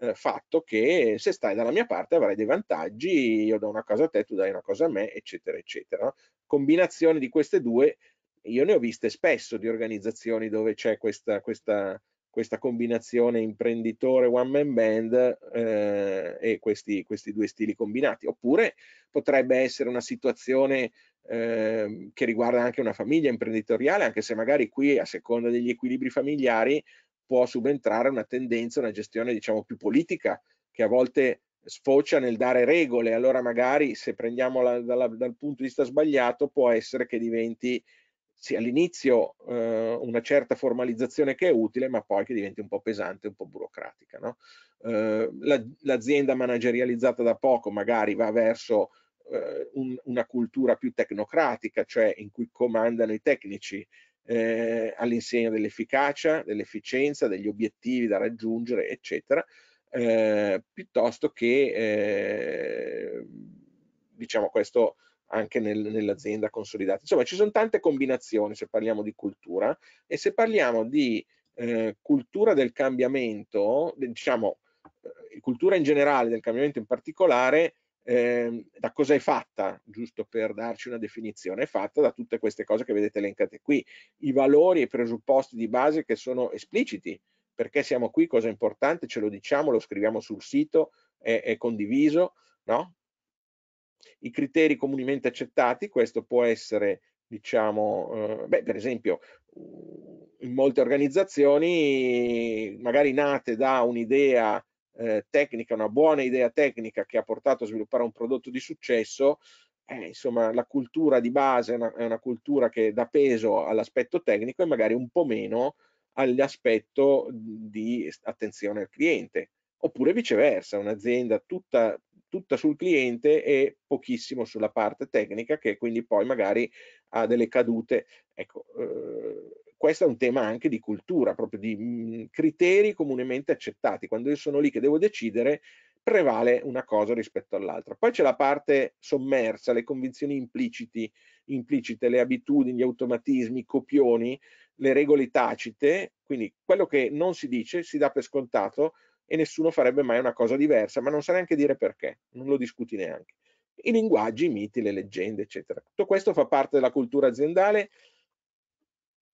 eh, fatto che se stai dalla mia parte avrai dei vantaggi, io do una cosa a te, tu dai una cosa a me, eccetera, eccetera. Combinazioni di queste due, io ne ho viste spesso di organizzazioni dove c'è questa, questa, questa combinazione imprenditore one man band eh, e questi, questi, due stili combinati. Oppure potrebbe essere una situazione ehm, che riguarda anche una famiglia imprenditoriale, anche se magari qui a seconda degli equilibri familiari può subentrare una tendenza, una gestione diciamo più politica che a volte sfocia nel dare regole, allora magari se prendiamo la, dalla, dal punto di vista sbagliato può essere che diventi sì, all'inizio eh, una certa formalizzazione che è utile, ma poi che diventi un po' pesante, un po' burocratica. No? Eh, la, l'azienda managerializzata da poco magari va verso eh, un, una cultura più tecnocratica, cioè in cui comandano i tecnici eh, all'insegna dell'efficacia, dell'efficienza, degli obiettivi da raggiungere, eccetera, eh, piuttosto che, eh, diciamo, questo anche nel, nell'azienda consolidata. Insomma, ci sono tante combinazioni se parliamo di cultura e se parliamo di eh, cultura del cambiamento, diciamo, eh, cultura in generale del cambiamento in particolare, eh, da cosa è fatta, giusto per darci una definizione? È fatta da tutte queste cose che vedete elencate qui, i valori e i presupposti di base che sono espliciti, perché siamo qui, cosa è importante, ce lo diciamo, lo scriviamo sul sito, è, è condiviso, no? I criteri comunemente accettati, questo può essere, diciamo, eh, beh, per esempio, in molte organizzazioni, magari nate da un'idea eh, tecnica, una buona idea tecnica che ha portato a sviluppare un prodotto di successo, eh, insomma la cultura di base è una, è una, cultura che dà peso all'aspetto tecnico e magari un po' meno all'aspetto di attenzione al cliente. Oppure viceversa, un'azienda tutta, tutta sul cliente e pochissimo sulla parte tecnica che quindi poi magari ha delle cadute. Ecco, eh, questo è un tema anche di cultura, proprio di mm, criteri comunemente accettati. Quando io sono lì che devo decidere, prevale una cosa rispetto all'altra. Poi c'è la parte sommersa, le convinzioni impliciti, implicite, le abitudini, gli automatismi, i copioni, le regole tacite, quindi quello che non si dice si dà per scontato e nessuno farebbe mai una cosa diversa, ma non sa neanche dire perché, non lo discuti neanche. I linguaggi, i miti, le leggende, eccetera. Tutto questo fa parte della cultura aziendale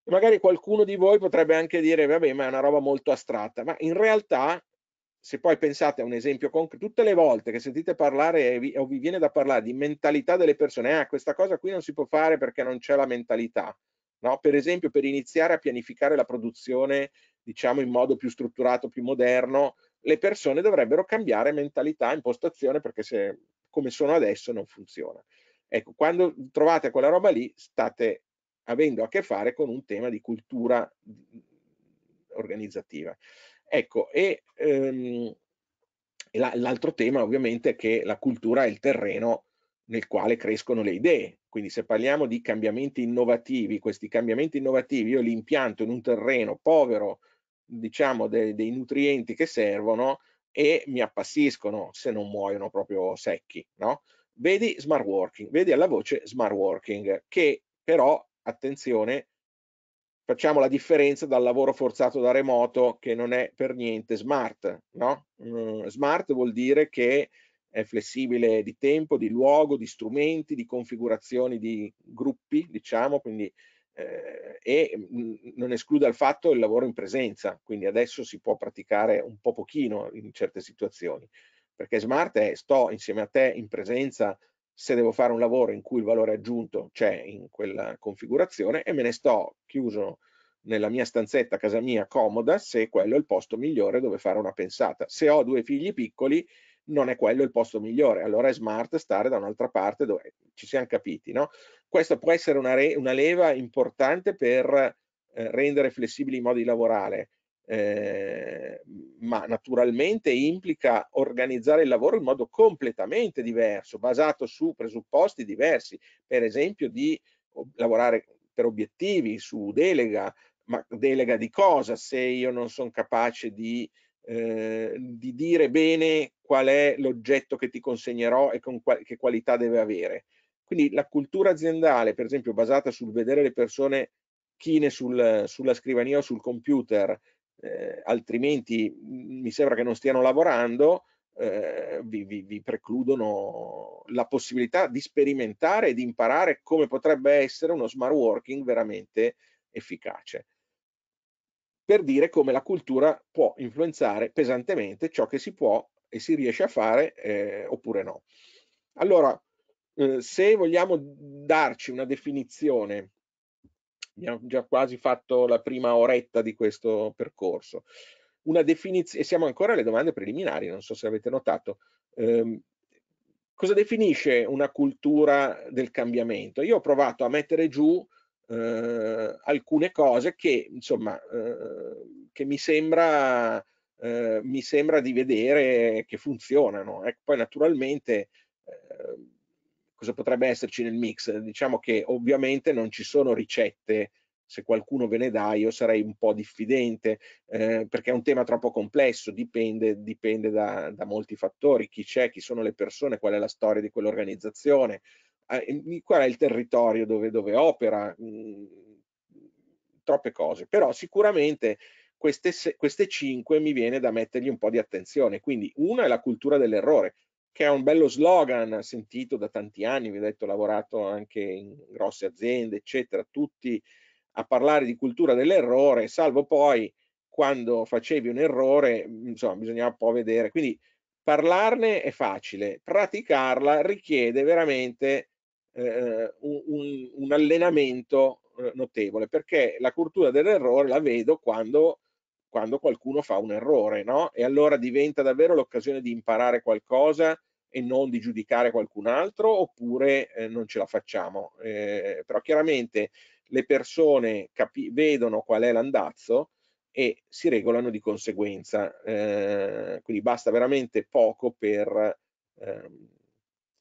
Magari qualcuno di voi potrebbe anche dire, vabbè, ma è una roba molto astratta, ma in realtà, se poi pensate a un esempio concreto, tutte le volte che sentite parlare vi, o vi viene da parlare di mentalità delle persone, ah, questa cosa qui non si può fare perché non c'è la mentalità, no? Per esempio, per iniziare a pianificare la produzione, diciamo, in modo più strutturato, più moderno, le persone dovrebbero cambiare mentalità, impostazione, perché se, come sono adesso non funziona. Ecco, quando trovate quella roba lì, state avendo a che fare con un tema di cultura mhmm, organizzativa. Ecco, e ehm, l'altro tema ovviamente è che la cultura è il terreno nel quale crescono le idee. Quindi se parliamo di cambiamenti innovativi, questi cambiamenti innovativi io li impianto in un terreno povero, diciamo, dei, dei nutrienti che servono e mi appassiscono se non muoiono proprio secchi, no? Vedi smart working, vedi alla voce smart working, che però attenzione, facciamo la differenza dal lavoro forzato da remoto che non è per niente smart. No? Mm, smart vuol dire che è flessibile di tempo, di luogo, di strumenti, di configurazioni di gruppi, diciamo, quindi eh, e mm, non esclude il fatto il lavoro in presenza, quindi adesso si può praticare un po' pochino in certe situazioni, perché smart è sto insieme a te in presenza se devo fare un lavoro in cui il valore aggiunto c'è in quella configurazione e me ne sto chiuso nella mia stanzetta a casa mia comoda se quello è il posto migliore dove fare una pensata. Se ho due figli piccoli non è quello il posto migliore, allora è smart stare da un'altra parte dove ci siamo capiti. No? Questa può essere una, re, una leva importante per eh, rendere flessibili i modi di lavorare eh, ma naturalmente implica organizzare il lavoro in modo completamente diverso, basato su presupposti diversi, per esempio di lavorare per obiettivi, su delega, ma delega di cosa se io non sono capace di, eh, di, dire bene qual è l'oggetto che ti consegnerò e con qual che qualità deve avere. Quindi la cultura aziendale, per esempio, basata sul vedere le persone chine sul, sulla scrivania o sul computer eh, altrimenti mm, mi sembra che non stiano lavorando, eh, vi, vi, vi, precludono la possibilità di sperimentare e di imparare come potrebbe essere uno smart working veramente efficace. Per dire come la cultura può influenzare pesantemente ciò che si può e si riesce a fare eh, oppure no. Allora, eh, se vogliamo darci una definizione abbiamo già quasi fatto la prima oretta di questo percorso. Una definizione, e siamo ancora alle domande preliminari, non so se avete notato. Eh, cosa definisce una cultura del cambiamento? Io ho provato a mettere giù eh, alcune cose che, insomma, eh, che mi sembra, eh, mi sembra di vedere che funzionano. Ecco, poi naturalmente eh, cosa potrebbe esserci nel mix? Diciamo che ovviamente non ci sono ricette se qualcuno ve ne dà io sarei un po' diffidente eh, perché è un tema troppo complesso, dipende, dipende da, da, molti fattori, chi c'è, chi sono le persone, qual è la storia di quell'organizzazione, eh, qual è il territorio dove, dove opera, mh, mm, troppe cose, però sicuramente queste, queste cinque mi viene da mettergli un po' di attenzione, quindi una è la cultura dell'errore, che è un bello slogan sentito da tanti anni, vi ho detto, lavorato anche in grosse aziende, eccetera, tutti a parlare di cultura dell'errore, salvo poi quando facevi un errore, mm, insomma, bisognava un po' vedere. Quindi parlarne è facile, praticarla richiede veramente eh, un, un, allenamento eh, notevole, perché la cultura dell'errore la vedo quando quando qualcuno fa un errore, no? E allora diventa davvero l'occasione di imparare qualcosa e non di giudicare qualcun altro oppure eh, non ce la facciamo. Eh, però chiaramente le persone vedono qual è l'andazzo e si regolano di conseguenza. Eh, quindi basta veramente poco per ehm,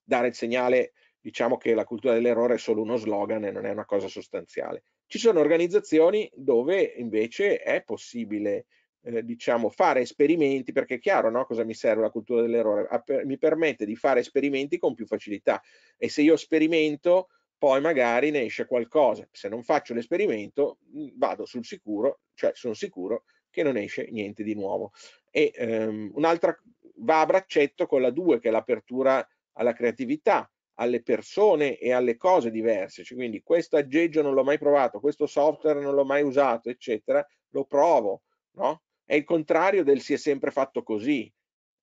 dare il segnale, diciamo che la cultura dell'errore è solo uno slogan e non è una cosa sostanziale. Ci sono organizzazioni dove invece è possibile eh, diciamo, fare esperimenti, perché è chiaro no? cosa mi serve la cultura dell'errore, mi permette di fare esperimenti con più facilità e se io sperimento poi magari ne esce qualcosa, se non faccio l'esperimento mm, vado sul sicuro, cioè sono sicuro che non esce niente di nuovo. E um, un'altra va a braccetto con la 2 che è l'apertura alla creatività, alle persone e alle cose diverse, cioè, quindi questo aggeggio non l'ho mai provato, questo software non l'ho mai usato, eccetera, lo provo, no? È il contrario del si è sempre fatto così,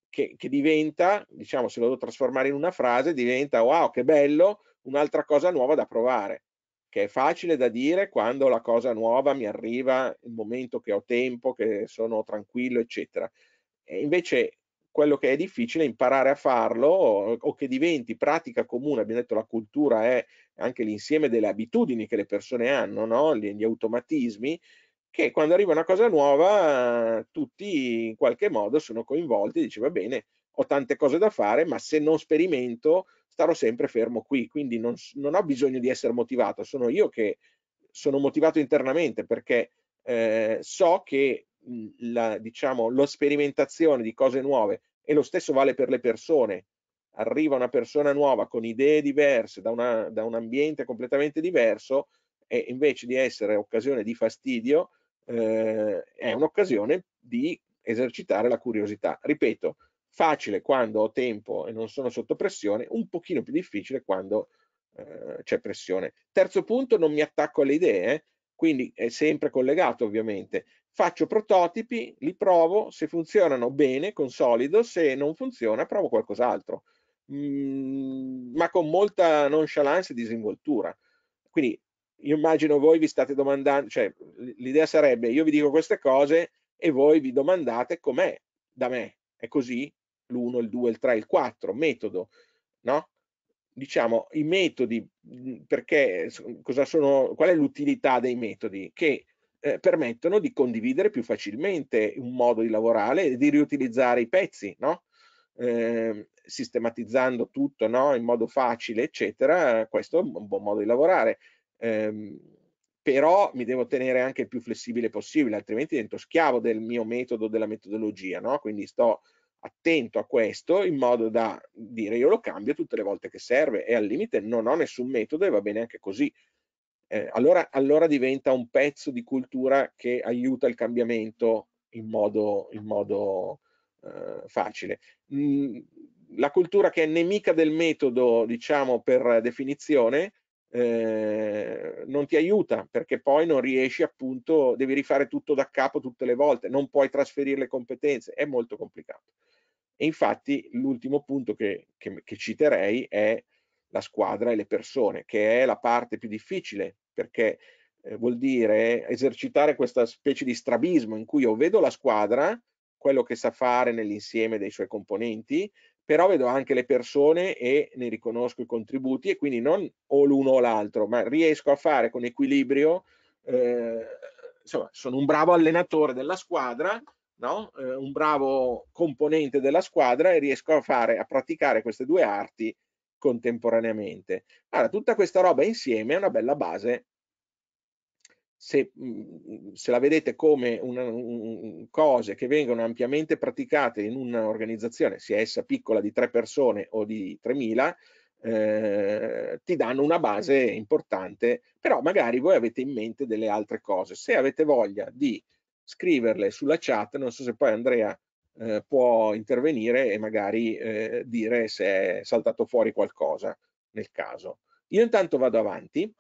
che, che diventa, diciamo, se lo devo trasformare in una frase, diventa wow, che bello, un'altra cosa nuova da provare, che è facile da dire quando la cosa nuova mi arriva, il momento che ho tempo, che sono tranquillo, eccetera. E invece quello che è difficile è imparare a farlo o, o che diventi pratica comune. Abbiamo detto la cultura è anche l'insieme delle abitudini che le persone hanno, no? gli, gli, automatismi, che quando arriva una cosa nuova tutti in qualche modo sono coinvolti e dice va bene, ho tante cose da fare, ma se non sperimento starò sempre fermo qui, quindi non, non ho bisogno di essere motivato, sono io che sono motivato internamente perché eh, so che mhmm, la, diciamo, lo sperimentazione di cose nuove e lo stesso vale per le persone. Arriva una persona nuova con idee diverse, da, una, da un ambiente completamente diverso e invece di essere occasione di fastidio eh, è un'occasione di esercitare la curiosità. Ripeto, facile quando ho tempo e non sono sotto pressione, un pochino più difficile quando eh, c'è pressione. Terzo punto, non mi attacco alle idee, eh. quindi è sempre collegato ovviamente faccio prototipi, li provo, se funzionano bene consolido, se non funziona provo qualcos'altro, mm, ma con molta nonchalance e disinvoltura. Quindi io immagino voi vi state domandando, cioè l'idea sarebbe io vi dico queste cose e voi vi domandate com'è da me, è così l'1, il 2, il 3, il 4, metodo, no? Diciamo i metodi, mm, perché cosa sono, qual è l'utilità dei metodi? Che eh, permettono di condividere più facilmente un modo di lavorare e di riutilizzare i pezzi, no? Eh, sistematizzando tutto no? in modo facile, eccetera, questo è un buon modo di lavorare. Eh, però mi devo tenere anche il più flessibile possibile, altrimenti divento schiavo del mio metodo, della metodologia, no? Quindi sto attento a questo in modo da dire io lo cambio tutte le volte che serve e al limite non ho nessun metodo e va bene anche così eh, allora, allora, diventa un pezzo di cultura che aiuta il cambiamento in modo, in modo eh, facile. Mm, la cultura che è nemica del metodo, diciamo per definizione, eh, non ti aiuta perché poi non riesci appunto, devi rifare tutto da capo tutte le volte, non puoi trasferire le competenze, è molto complicato. E infatti l'ultimo punto che, che, che citerei è la squadra e le persone, che è la parte più difficile perché eh, vuol dire esercitare questa specie di strabismo in cui io vedo la squadra, quello che sa fare nell'insieme dei suoi componenti, però vedo anche le persone e ne riconosco i contributi e quindi non o l'uno o l'altro, ma riesco a fare con equilibrio, eh, insomma, sono un bravo allenatore della squadra, no? eh, un bravo componente della squadra e riesco a fare, a praticare queste due arti contemporaneamente. Allora, tutta questa roba insieme è una bella base. Se, mhmm, se la vedete come una, un, cose che vengono ampiamente praticate in un'organizzazione, sia essa piccola di tre persone o di 3000, eh, ti danno una base importante, però magari voi avete in mente delle altre cose. Se avete voglia di scriverle sulla chat, non so se poi Andrea eh, può intervenire e magari eh, dire se è saltato fuori qualcosa nel caso. Io intanto vado avanti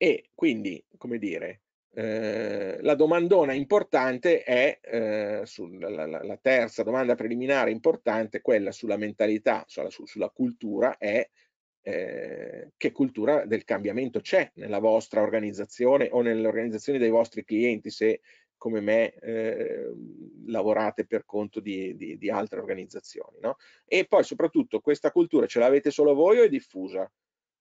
e quindi, come dire, eh, la domandona importante è, eh, sulla, la, la, terza domanda preliminare importante, quella sulla mentalità, sulla, sulla cultura, è eh, che cultura del cambiamento c'è nella vostra organizzazione o nelle organizzazioni dei vostri clienti, se come me eh, lavorate per conto di, di, di altre organizzazioni. No? E poi soprattutto questa cultura ce l'avete solo voi o è diffusa?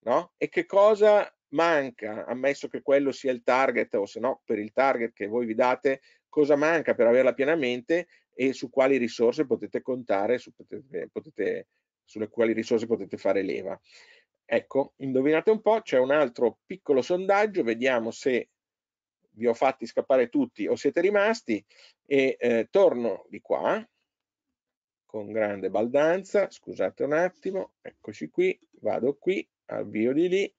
No? E che cosa manca, ammesso che quello sia il target o se no per il target che voi vi date, cosa manca per averla pienamente e su quali risorse potete contare, su, potete, potete, sulle quali risorse potete fare leva. Ecco, indovinate un po', c'è un altro piccolo sondaggio, vediamo se vi ho fatti scappare tutti o siete rimasti e eh, torno di qua con grande baldanza, scusate un attimo, eccoci qui, vado qui, avvio di lì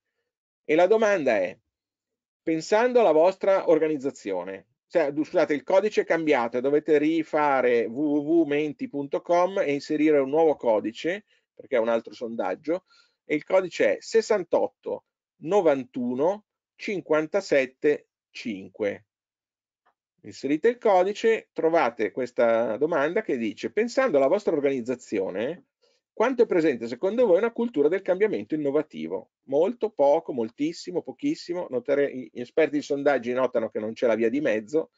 e la domanda è, pensando alla vostra organizzazione, cioè, scusate, il codice è cambiato dovete rifare www.menti.com e inserire un nuovo codice, perché è un altro sondaggio, e il codice è 68 91 57 5. Inserite il codice, trovate questa domanda che dice, pensando alla vostra organizzazione, quanto è presente secondo voi una cultura del cambiamento innovativo? Molto, poco, moltissimo, pochissimo? Notare, gli esperti di sondaggi notano che non c'è la via di mezzo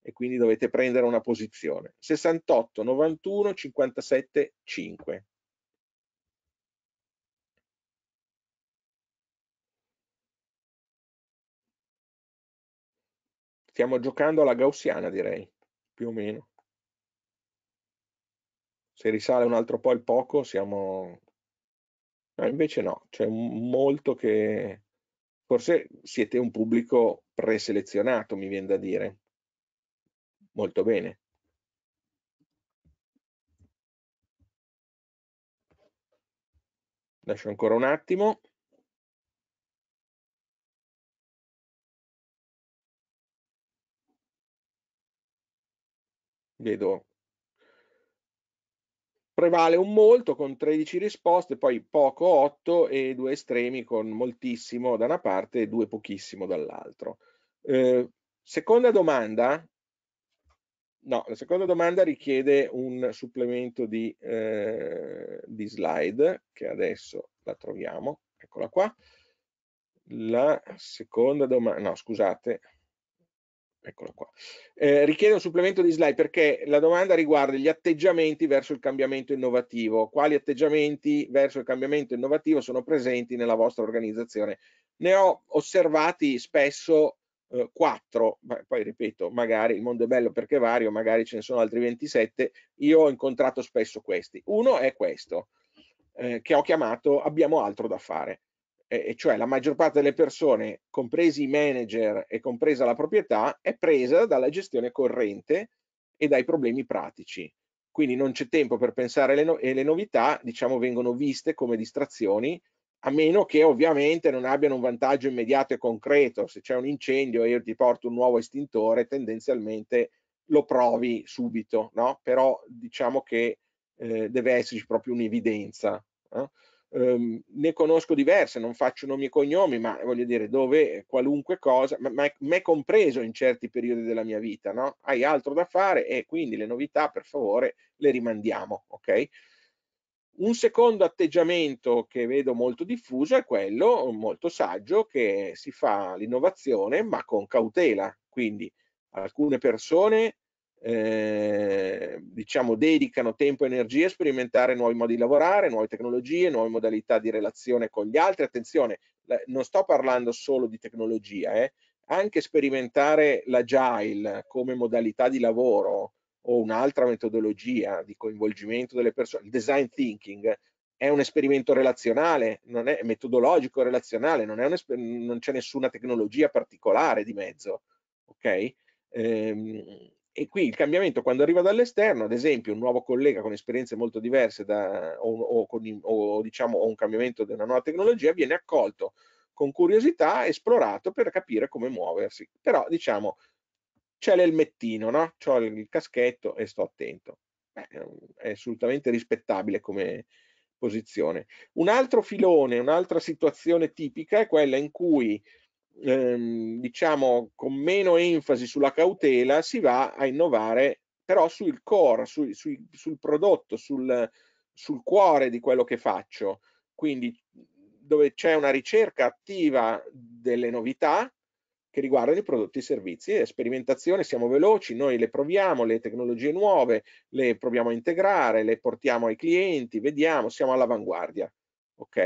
e quindi dovete prendere una posizione. 68, 91, 57, 5. Stiamo giocando alla gaussiana, direi, più o meno. Se risale un altro po' il poco, siamo... No, invece no, c'è molto che... Forse siete un pubblico preselezionato, mi viene da dire. Molto bene. Lascio ancora un attimo. vedo prevale un molto con 13 risposte, poi poco 8 e due estremi con moltissimo da una parte e due pochissimo dall'altro. Eh, seconda domanda, no, la seconda domanda richiede un supplemento di, eh, di slide che adesso la troviamo, eccola qua. La seconda domanda, no scusate, eccolo qua, eh, richiede un supplemento di slide perché la domanda riguarda gli atteggiamenti verso il cambiamento innovativo. Quali atteggiamenti verso il cambiamento innovativo sono presenti nella vostra organizzazione? Ne ho osservati spesso eh, quattro, ma poi ripeto, magari il mondo è bello perché è vario, magari ce ne sono altri 27, io ho incontrato spesso questi. Uno è questo, eh, che ho chiamato abbiamo altro da fare eh, cioè la maggior parte delle persone, compresi i manager e compresa la proprietà, è presa dalla gestione corrente e dai problemi pratici. Quindi non c'è tempo per pensare alle no- e le novità, diciamo, vengono viste come distrazioni, a meno che ovviamente non abbiano un vantaggio immediato e concreto. Se c'è un incendio e io ti porto un nuovo estintore, tendenzialmente lo provi subito, no? Però diciamo che eh, deve esserci proprio un'evidenza. Eh? ehm, ne conosco diverse, non faccio nomi e cognomi, ma voglio dire dove qualunque cosa, ma, me compreso in certi periodi della mia vita, no? Hai altro da fare e quindi le novità per favore le rimandiamo, ok? Un secondo atteggiamento che vedo molto diffuso è quello molto saggio che si fa l'innovazione ma con cautela, quindi alcune persone eh, diciamo, dedicano tempo e energie a sperimentare nuovi modi di lavorare, nuove tecnologie, nuove modalità di relazione con gli altri. Attenzione, non sto parlando solo di tecnologia, eh. anche sperimentare l'agile come modalità di lavoro o un'altra metodologia di coinvolgimento delle persone, il design thinking, è un esperimento relazionale, non è metodologico relazionale, non, non c'è nessuna tecnologia particolare di mezzo, ok? Ehm, e qui il cambiamento quando arriva dall'esterno, ad esempio un nuovo collega con esperienze molto diverse da, o, o, con, o, diciamo, un cambiamento di una nuova tecnologia, viene accolto con curiosità, esplorato per capire come muoversi. Però diciamo c'è l'elmettino, no? C'ho il caschetto e sto attento. Beh, è assolutamente rispettabile come posizione. Un altro filone, un'altra situazione tipica è quella in cui ehm, diciamo con meno enfasi sulla cautela si va a innovare però sul core, su, su, sul prodotto, sul, sul cuore di quello che faccio. Quindi dove c'è una ricerca attiva delle novità che riguardano i prodotti e i servizi. E sperimentazione, siamo veloci, noi le proviamo, le tecnologie nuove, le proviamo a integrare, le portiamo ai clienti, vediamo, siamo all'avanguardia ok?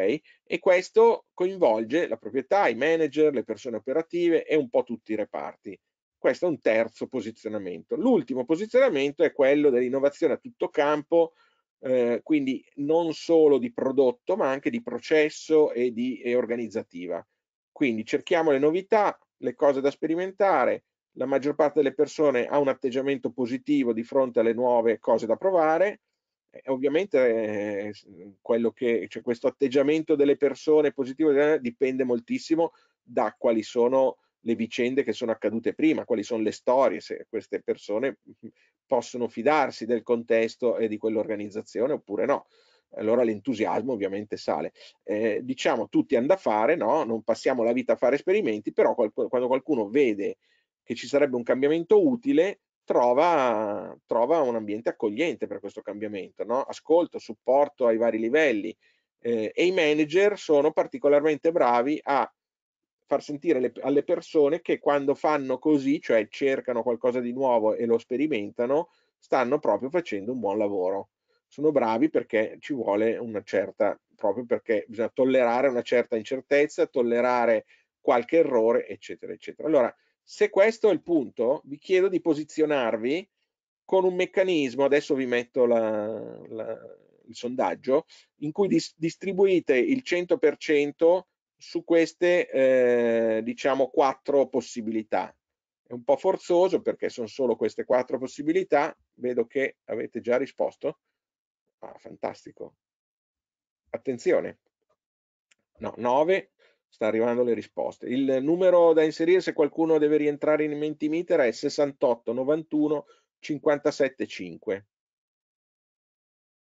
E questo coinvolge la proprietà, i manager, le persone operative e un po' tutti i reparti. Questo è un terzo posizionamento. L'ultimo posizionamento è quello dell'innovazione a tutto campo, eh, quindi non solo di prodotto, ma anche di processo e, di, e organizzativa. Quindi cerchiamo le novità, le cose da sperimentare, la maggior parte delle persone ha un atteggiamento positivo di fronte alle nuove cose da provare, eh, ovviamente eh, che, cioè, questo atteggiamento delle persone positivo eh, dipende moltissimo da quali sono le vicende che sono accadute prima, quali sono le storie, se queste persone possono fidarsi del contesto e di quell'organizzazione oppure no. Allora l'entusiasmo ovviamente sale. Eh, diciamo tutti hanno da fare, no? non passiamo la vita a fare esperimenti, però quando qualcuno vede che ci sarebbe un cambiamento utile, trova, trova un ambiente accogliente per questo cambiamento, no? ascolto, supporto ai vari livelli eh, e i manager sono particolarmente bravi a far sentire le, alle persone che quando fanno così, cioè cercano qualcosa di nuovo e lo sperimentano, stanno proprio facendo un buon lavoro. Sono bravi perché ci vuole una certa, proprio perché bisogna tollerare una certa incertezza, tollerare qualche errore, eccetera, eccetera. Allora, se questo è il punto, vi chiedo di posizionarvi con un meccanismo, adesso vi metto la, la, il sondaggio, in cui dis distribuite il 100% su queste, eh, diciamo, quattro possibilità. È un po' forzoso perché sono solo queste quattro possibilità. Vedo che avete già risposto. Ah, fantastico. Attenzione. No, 9, sta arrivando le risposte. Il numero da inserire se qualcuno deve rientrare in Mentimeter è 68 91 57 5.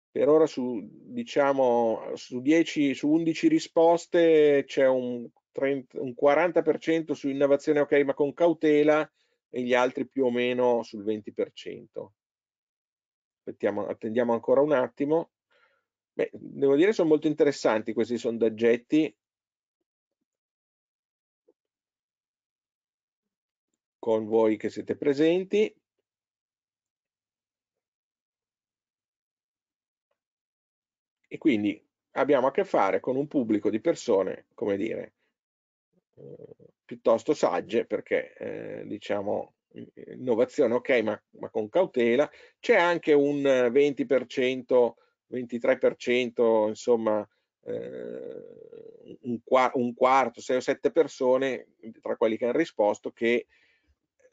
Per ora su, diciamo, su, 10, su 11 risposte c'è un, 30, un 40% su innovazione ok ma con cautela e gli altri più o meno sul 20%. Aspettiamo, attendiamo ancora un attimo. Beh, devo dire che sono molto interessanti questi sondaggetti con voi che siete presenti. E quindi abbiamo a che fare con un pubblico di persone, come dire, eh, piuttosto sagge, perché eh, diciamo innovazione ok, ma, ma con cautela. C'è anche un 20%, 23%, insomma, eh, un, un quarto, 6 o 7 persone, tra quelli che hanno risposto, che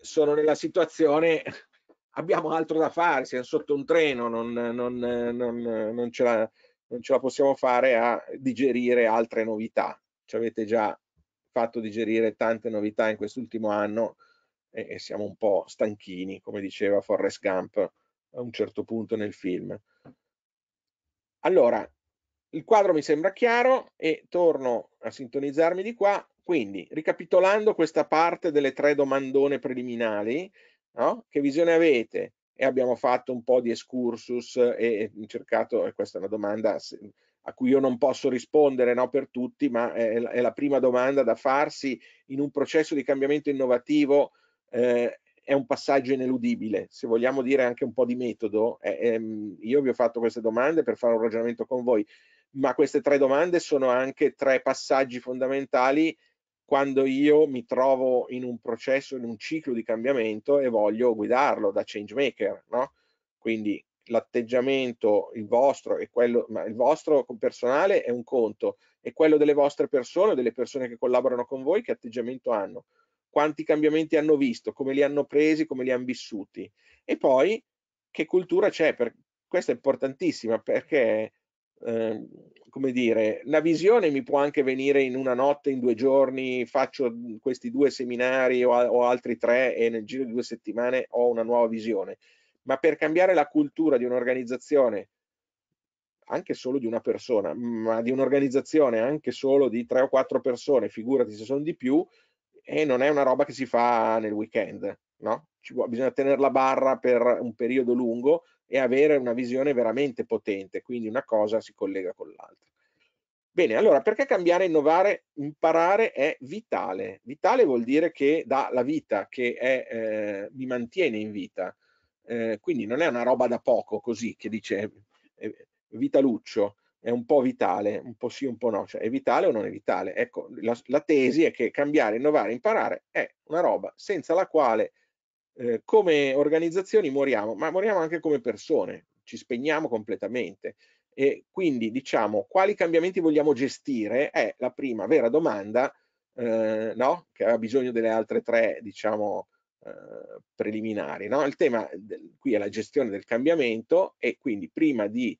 sono nella situazione abbiamo altro da fare, siamo sotto un treno, non, non, non, non ce, la, ce, la, possiamo fare a digerire altre novità. Ci avete già fatto digerire tante novità in quest'ultimo anno e, e siamo un po' stanchini, come diceva Forrest Gump a un certo punto nel film. Allora, il quadro mi sembra chiaro e torno a sintonizzarmi di qua quindi, ricapitolando questa parte delle tre domandone preliminari, no? che visione avete? E abbiamo fatto un po' di excursus e, cercato, e questa è una domanda a cui io non posso rispondere no, per tutti, ma è, è, la prima domanda da farsi in un processo di cambiamento innovativo. Eh, è un passaggio ineludibile, se vogliamo dire anche un po' di metodo. Eh, ehm, io vi ho fatto queste domande per fare un ragionamento con voi, ma queste tre domande sono anche tre passaggi fondamentali quando io mi trovo in un processo, in un ciclo di cambiamento e voglio guidarlo da change maker, no? Quindi l'atteggiamento, il vostro e quello, ma il vostro personale è un conto, e quello delle vostre persone, delle persone che collaborano con voi, che atteggiamento hanno, quanti cambiamenti hanno visto, come li hanno presi, come li hanno vissuti. E poi che cultura c'è, per... questa è importantissima perché Ehm, come dire, la visione mi può anche venire in una notte, in due giorni, faccio mhmm, questi due seminari o, o altri tre e nel giro di due settimane ho una nuova visione. Ma per cambiare la cultura di un'organizzazione, anche solo di una persona, ma di un'organizzazione anche solo di tre o quattro persone, figurati se sono di più, e non è una roba che si fa nel weekend, no? Vuole, bisogna tenere la barra per un periodo lungo e avere una visione veramente potente, quindi una cosa si collega con l'altra. Bene, allora perché cambiare, innovare, imparare è vitale. Vitale vuol dire che dà la vita, che è, eh, mi mantiene in vita. Eh, quindi non è una roba da poco così che dice eh, vitaluccio, è un po' vitale, un po' sì, un po' no, cioè è vitale o non è vitale. Ecco, la, la tesi è che cambiare, innovare, imparare è una roba senza la quale eh, come organizzazioni moriamo, ma moriamo anche come persone, ci spegniamo completamente. E quindi diciamo quali cambiamenti vogliamo gestire è la prima vera domanda, eh, no? che ha bisogno delle altre tre, diciamo, eh, preliminari. No? Il tema del, qui è la gestione del cambiamento e quindi prima di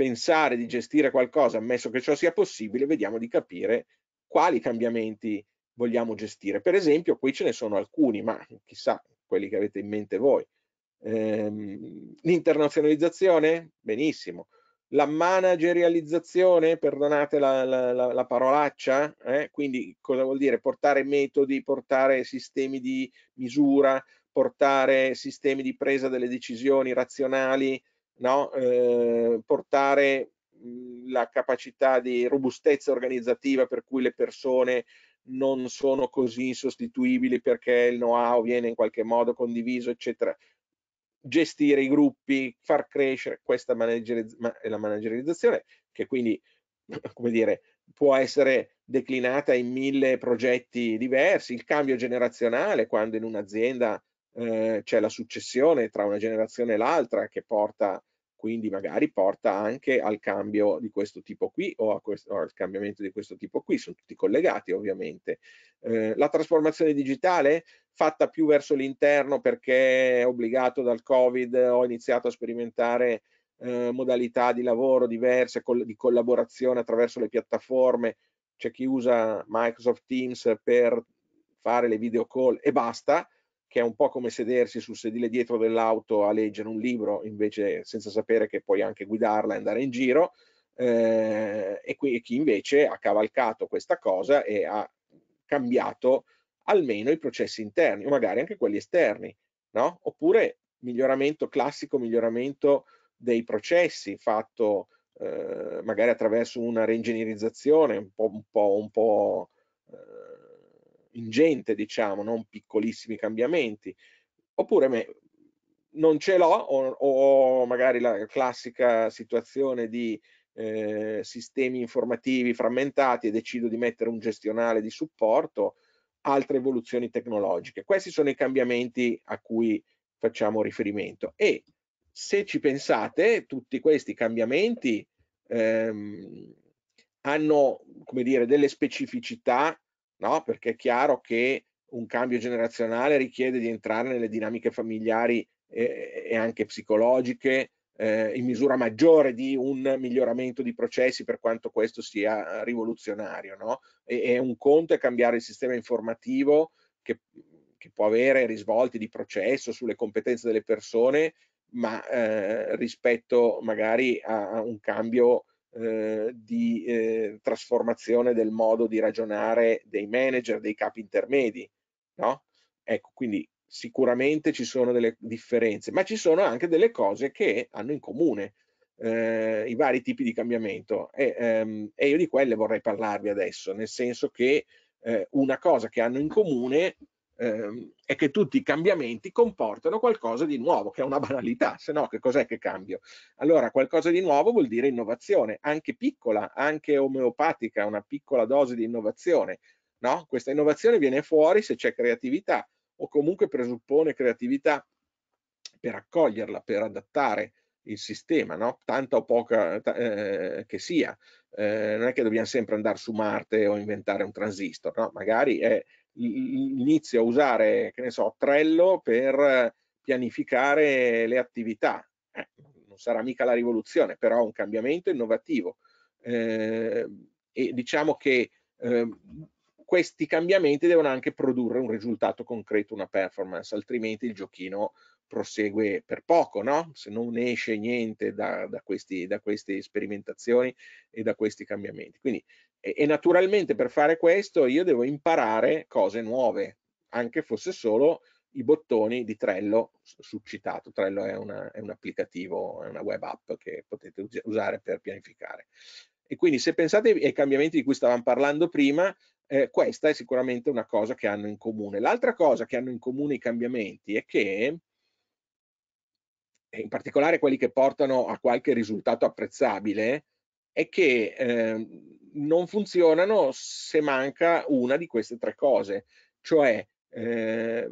pensare di gestire qualcosa, ammesso che ciò sia possibile, vediamo di capire quali cambiamenti vogliamo gestire. Per esempio, qui ce ne sono alcuni, ma chissà quelli che avete in mente voi. Ehm, l'internazionalizzazione? Benissimo. La managerializzazione, perdonate la, la, la, la parolaccia, eh? quindi cosa vuol dire? Portare metodi, portare sistemi di misura, portare sistemi di presa delle decisioni razionali no? eh, portare mhmm, la capacità di robustezza organizzativa per cui le persone non sono così insostituibili perché il know-how viene in qualche modo condiviso, eccetera. Gestire i gruppi, far crescere, questa manageriz- la managerializzazione, che quindi, come dire, può essere declinata in mille progetti diversi, il cambio generazionale, quando in un'azienda eh, c'è la successione tra una generazione e l'altra che porta quindi magari porta anche al cambio di questo tipo qui o, questo, o al cambiamento di questo tipo qui, sono tutti collegati ovviamente. Eh, la trasformazione digitale fatta più verso l'interno perché obbligato dal Covid ho iniziato a sperimentare eh, modalità di lavoro diverse, col, di collaborazione attraverso le piattaforme, c'è chi usa Microsoft Teams per fare le video call e basta, che è un po' come sedersi sul sedile dietro dell'auto a leggere un libro invece senza sapere che puoi anche guidarla e andare in giro eh, e qui, chi invece ha cavalcato questa cosa e ha cambiato almeno i processi interni o magari anche quelli esterni no? oppure miglioramento classico miglioramento dei processi fatto eh, magari attraverso una reingegnerizzazione un po', un po', un po' eh, ingente, diciamo, non piccolissimi cambiamenti. Oppure me, non ce l'ho o, o, magari la classica situazione di eh, sistemi informativi frammentati e decido di mettere un gestionale di supporto, altre evoluzioni tecnologiche. Questi sono i cambiamenti a cui facciamo riferimento e se ci pensate tutti questi cambiamenti ehm, hanno come dire delle specificità no? perché è chiaro che un cambio generazionale richiede di entrare nelle dinamiche familiari e, eh, e anche psicologiche eh, in misura maggiore di un miglioramento di processi per quanto questo sia rivoluzionario. No? E, e un conto è cambiare il sistema informativo che, che, può avere risvolti di processo sulle competenze delle persone, ma eh, rispetto magari a, a un cambio eh, di eh, trasformazione del modo di ragionare dei manager, dei capi intermedi, no? Ecco, quindi sicuramente ci sono delle differenze, ma ci sono anche delle cose che hanno in comune eh, i vari tipi di cambiamento e, ehm, e, io di quelle vorrei parlarvi adesso, nel senso che eh, una cosa che hanno in comune eh, è che tutti i cambiamenti comportano qualcosa di nuovo, che è una banalità, se no che cos'è che cambio? Allora qualcosa di nuovo vuol dire innovazione, anche piccola, anche omeopatica, una piccola dose di innovazione. No? Questa innovazione viene fuori se c'è creatività o comunque presuppone creatività per accoglierla, per adattare il sistema, no? tanta o poca eh, che sia. Eh, non è che dobbiamo sempre andare su Marte o inventare un transistor, no? magari è inizio a usare, che ne so, Trello per eh, pianificare le attività. Eh, non sarà mica la rivoluzione, però un cambiamento innovativo. Eh, e diciamo che eh, questi cambiamenti devono anche produrre un risultato concreto, una performance, altrimenti il giochino prosegue per poco, no? se non esce niente da, da, questi, da queste sperimentazioni e da questi cambiamenti. Quindi e, e naturalmente per fare questo io devo imparare cose nuove, anche fosse solo i bottoni di Trello suscitato. Trello è, una, è, un applicativo, è una web app che potete usare per pianificare. E quindi se pensate ai cambiamenti di cui stavamo parlando prima, eh, questa è sicuramente una cosa che hanno in comune. L'altra cosa che hanno in comune i cambiamenti è che, in particolare quelli che portano a qualche risultato apprezzabile, è che eh, non funzionano se manca una di queste tre cose. Cioè, eh,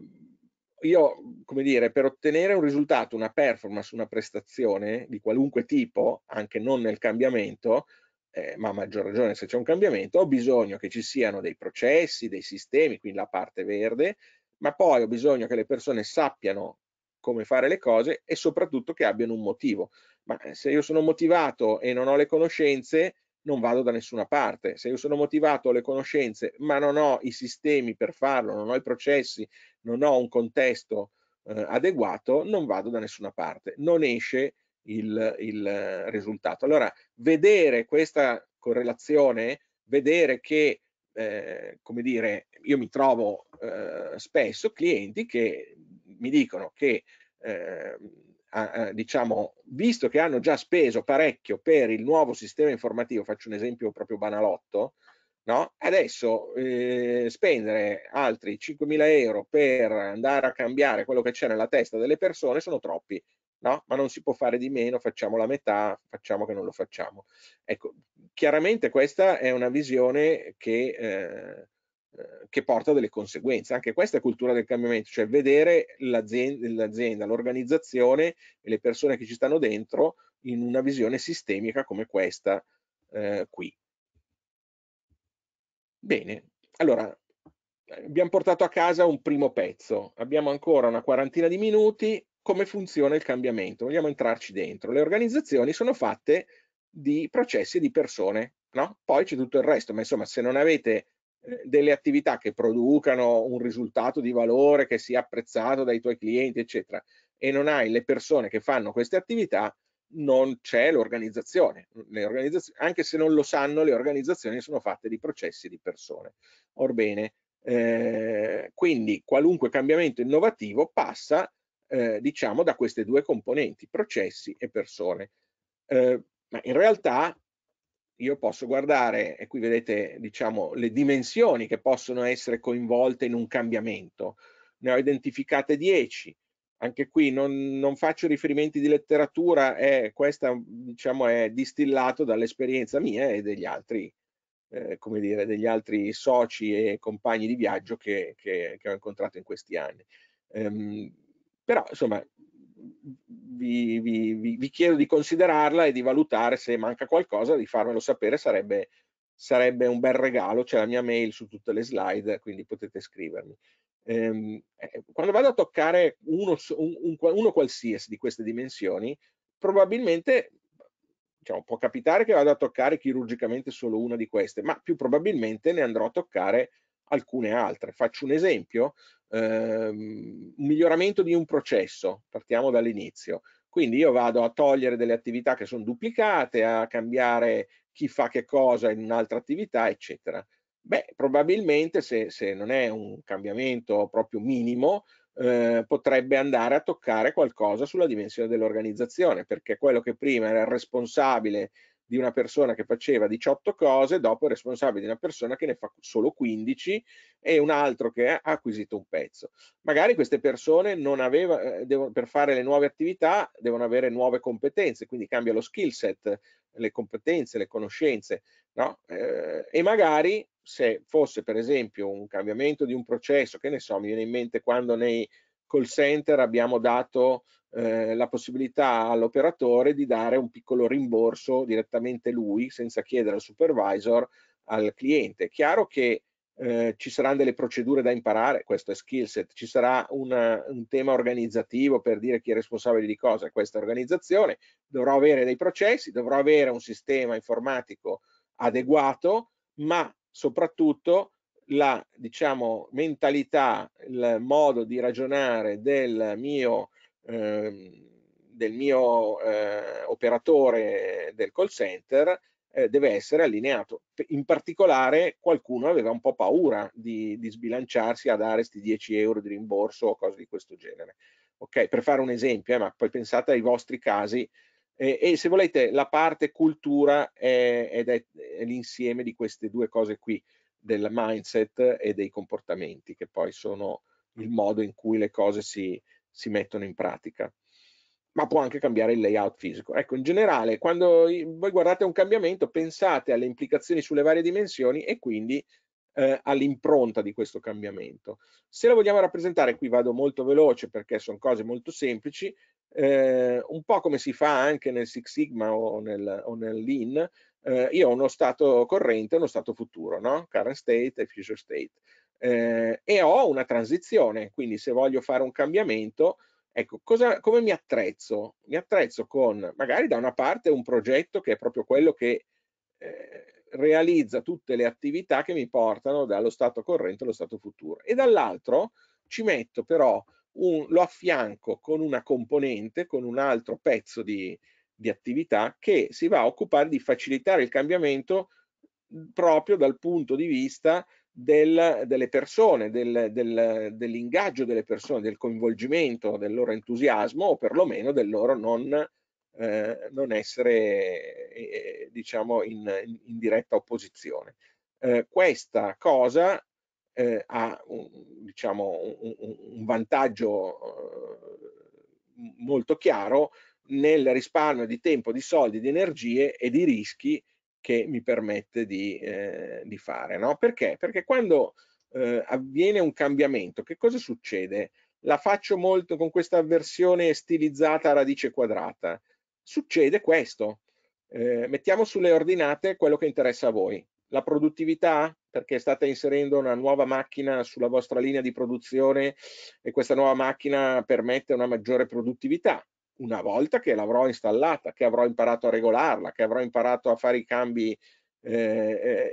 io, come dire, per ottenere un risultato, una performance, una prestazione di qualunque tipo, anche non nel cambiamento, eh, ma a maggior ragione se c'è un cambiamento, ho bisogno che ci siano dei processi, dei sistemi, quindi la parte verde, ma poi ho bisogno che le persone sappiano come fare le cose e soprattutto che abbiano un motivo. Ma se io sono motivato e non ho le conoscenze, non vado da nessuna parte. Se io sono motivato, alle conoscenze, ma non ho i sistemi per farlo, non ho i processi, non ho un contesto eh, adeguato, non vado da nessuna parte, non esce il, il eh, risultato. Allora, vedere questa correlazione, vedere che, eh, come dire, io mi trovo eh, spesso clienti che mi dicono che eh, eh, diciamo, visto che hanno già speso parecchio per il nuovo sistema informativo, faccio un esempio proprio banalotto, no? adesso eh, spendere altri 5.000 euro per andare a cambiare quello che c'è nella testa delle persone sono troppi, no? ma non si può fare di meno, facciamo la metà, facciamo che non lo facciamo. Ecco, chiaramente questa è una visione che... Eh, eh, che porta delle conseguenze. Anche questa è cultura del cambiamento, cioè vedere l'azienda, l'organizzazione e le persone che ci stanno dentro in una visione sistemica come questa eh, qui. Bene, allora eh, abbiamo portato a casa un primo pezzo, abbiamo ancora una quarantina di minuti, come funziona il cambiamento, vogliamo entrarci dentro. Le organizzazioni sono fatte di processi e di persone, no? Poi c'è tutto il resto, ma insomma se non avete eh, delle attività che producano un risultato di valore che sia apprezzato dai tuoi clienti, eccetera, e non hai le persone che fanno queste attività, non c'è l'organizzazione. Le organizzazioni, anche se non lo sanno, le organizzazioni sono fatte di processi di persone. Orbene, eh, quindi qualunque cambiamento innovativo passa, eh, diciamo, da queste due componenti, processi e persone. Eh, ma in realtà io posso guardare, e qui vedete diciamo, le dimensioni che possono essere coinvolte in un cambiamento, ne ho identificate 10, anche qui non, non faccio riferimenti di letteratura, eh, questa diciamo, è distillato dall'esperienza mia e degli altri, eh, come dire, degli altri soci e compagni di viaggio che, che, che ho incontrato in questi anni. Um, però insomma vi, vi, vi, vi, chiedo di considerarla e di valutare se manca qualcosa, di farmelo sapere, sarebbe, sarebbe un bel regalo, c'è la mia mail su tutte le slide, quindi potete scrivermi. Ehm, eh, quando vado a toccare uno, un, uno qualsiasi di queste dimensioni, probabilmente diciamo, può capitare che vado a toccare chirurgicamente solo una di queste, ma più probabilmente ne andrò a toccare alcune altre. Faccio un esempio, ehm, un miglioramento di un processo, partiamo dall'inizio. Quindi io vado a togliere delle attività che sono duplicate, a cambiare chi fa che cosa in un'altra attività, eccetera. Beh, probabilmente se, se non è un cambiamento proprio minimo, eh, potrebbe andare a toccare qualcosa sulla dimensione dell'organizzazione, perché quello che prima era il responsabile di una persona che faceva 18 cose, dopo è responsabile di una persona che ne fa solo 15 e un altro che ha acquisito un pezzo. Magari queste persone non aveva, eh, devono, per fare le nuove attività devono avere nuove competenze, quindi cambia lo skill set, le competenze, le conoscenze, no? eh, e magari se fosse per esempio un cambiamento di un processo, che ne so, mi viene in mente quando nei call center abbiamo dato eh, la possibilità all'operatore di dare un piccolo rimborso direttamente lui, senza chiedere al supervisor, al cliente. È chiaro che eh, ci saranno delle procedure da imparare, questo è skill set, ci sarà una, un tema organizzativo per dire chi è responsabile di cosa, questa organizzazione, dovrò avere dei processi, dovrò avere un sistema informatico adeguato, ma soprattutto la diciamo, mentalità, il modo di ragionare del mio Ehm, del mio eh, operatore del call center eh, deve essere allineato. In particolare qualcuno aveva un po' paura di, di sbilanciarsi a dare questi 10 euro di rimborso o cose di questo genere. Ok, per fare un esempio, eh, ma poi pensate ai vostri casi e se volete la parte cultura è, è, è l'insieme di queste due cose qui, del mindset e dei comportamenti, che poi sono il modo in cui le cose si, si mettono in pratica ma può anche cambiare il layout fisico. Ecco, in generale, quando voi guardate un cambiamento, pensate alle implicazioni sulle varie dimensioni e quindi eh, all'impronta di questo cambiamento. Se lo vogliamo rappresentare, qui vado molto veloce perché sono cose molto semplici, eh, un po' come si fa anche nel Six Sigma o nel, o nel Lean, eh, io ho uno stato corrente e uno stato futuro, no? current state e future state eh, e ho una transizione, quindi se voglio fare un cambiamento, ecco, cosa, come mi attrezzo? Mi attrezzo con magari da una parte un progetto che è proprio quello che eh, realizza tutte le attività che mi portano dallo stato corrente allo stato futuro e dall'altro ci metto però un, lo affianco con una componente, con un altro pezzo di, di attività che si va a occupare di facilitare il cambiamento proprio dal punto di vista del, delle persone, del, del, dell'ingaggio delle persone, del coinvolgimento, del loro entusiasmo o perlomeno del loro non, eh, non essere eh, eh diciamo in, in, diretta opposizione. Eh, questa cosa eh, ha un, diciamo, un, un vantaggio eh, molto chiaro nel risparmio di tempo, di soldi, di energie e di rischi che mi permette di, eh, di fare. No? Perché? Perché quando eh, avviene un cambiamento, che cosa succede? La faccio molto con questa versione stilizzata a radice quadrata. Succede questo. Eh, mettiamo sulle ordinate quello che interessa a voi. La produttività, perché state inserendo una nuova macchina sulla vostra linea di produzione e questa nuova macchina permette una maggiore produttività una volta che l'avrò installata, che avrò imparato a regolarla, che avrò imparato a fare i cambi, eh,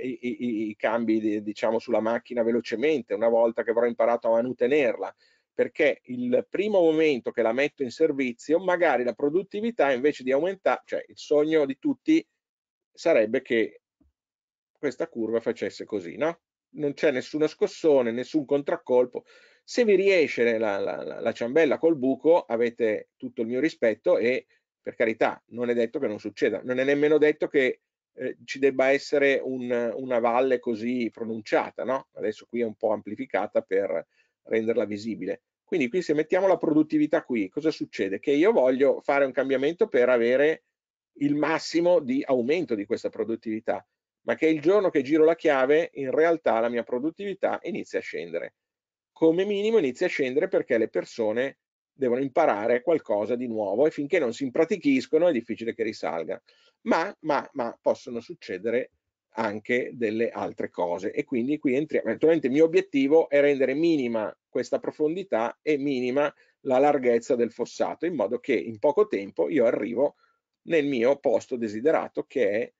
eh i, i, i cambi diciamo, sulla macchina velocemente, una volta che avrò imparato a manutenerla, perché il primo momento che la metto in servizio, magari la produttività invece di aumentare, cioè il sogno di tutti sarebbe che questa curva facesse così, no? Non c'è nessuna scossone, nessun contraccolpo, se vi riesce la, la, la ciambella col buco, avete tutto il mio rispetto e per carità, non è detto che non succeda, non è nemmeno detto che eh, ci debba essere un, una valle così pronunciata, no? Adesso qui è un po' amplificata per renderla visibile. Quindi qui se mettiamo la produttività qui, cosa succede? Che io voglio fare un cambiamento per avere il massimo di aumento di questa produttività, ma che il giorno che giro la chiave, in realtà la mia produttività inizia a scendere come minimo inizia a scendere perché le persone devono imparare qualcosa di nuovo e finché non si impratichiscono è difficile che risalga. Ma, ma, ma possono succedere anche delle altre cose e quindi qui entriamo. Naturalmente il mio obiettivo è rendere minima questa profondità e minima la larghezza del fossato in modo che in poco tempo io arrivo nel mio posto desiderato che è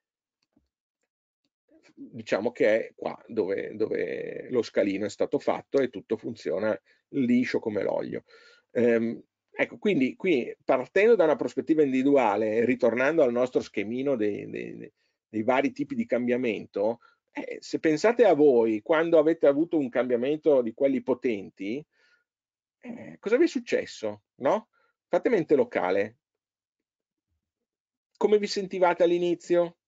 diciamo che è qua dove, dove lo scalino è stato fatto e tutto funziona liscio come l'olio. Ehm, ecco, quindi qui partendo da una prospettiva individuale, ritornando al nostro schemino dei, dei, dei vari tipi di cambiamento, eh, se pensate a voi quando avete avuto un cambiamento di quelli potenti, eh, cosa vi è successo? No? Fate mente locale. Come vi sentivate all'inizio?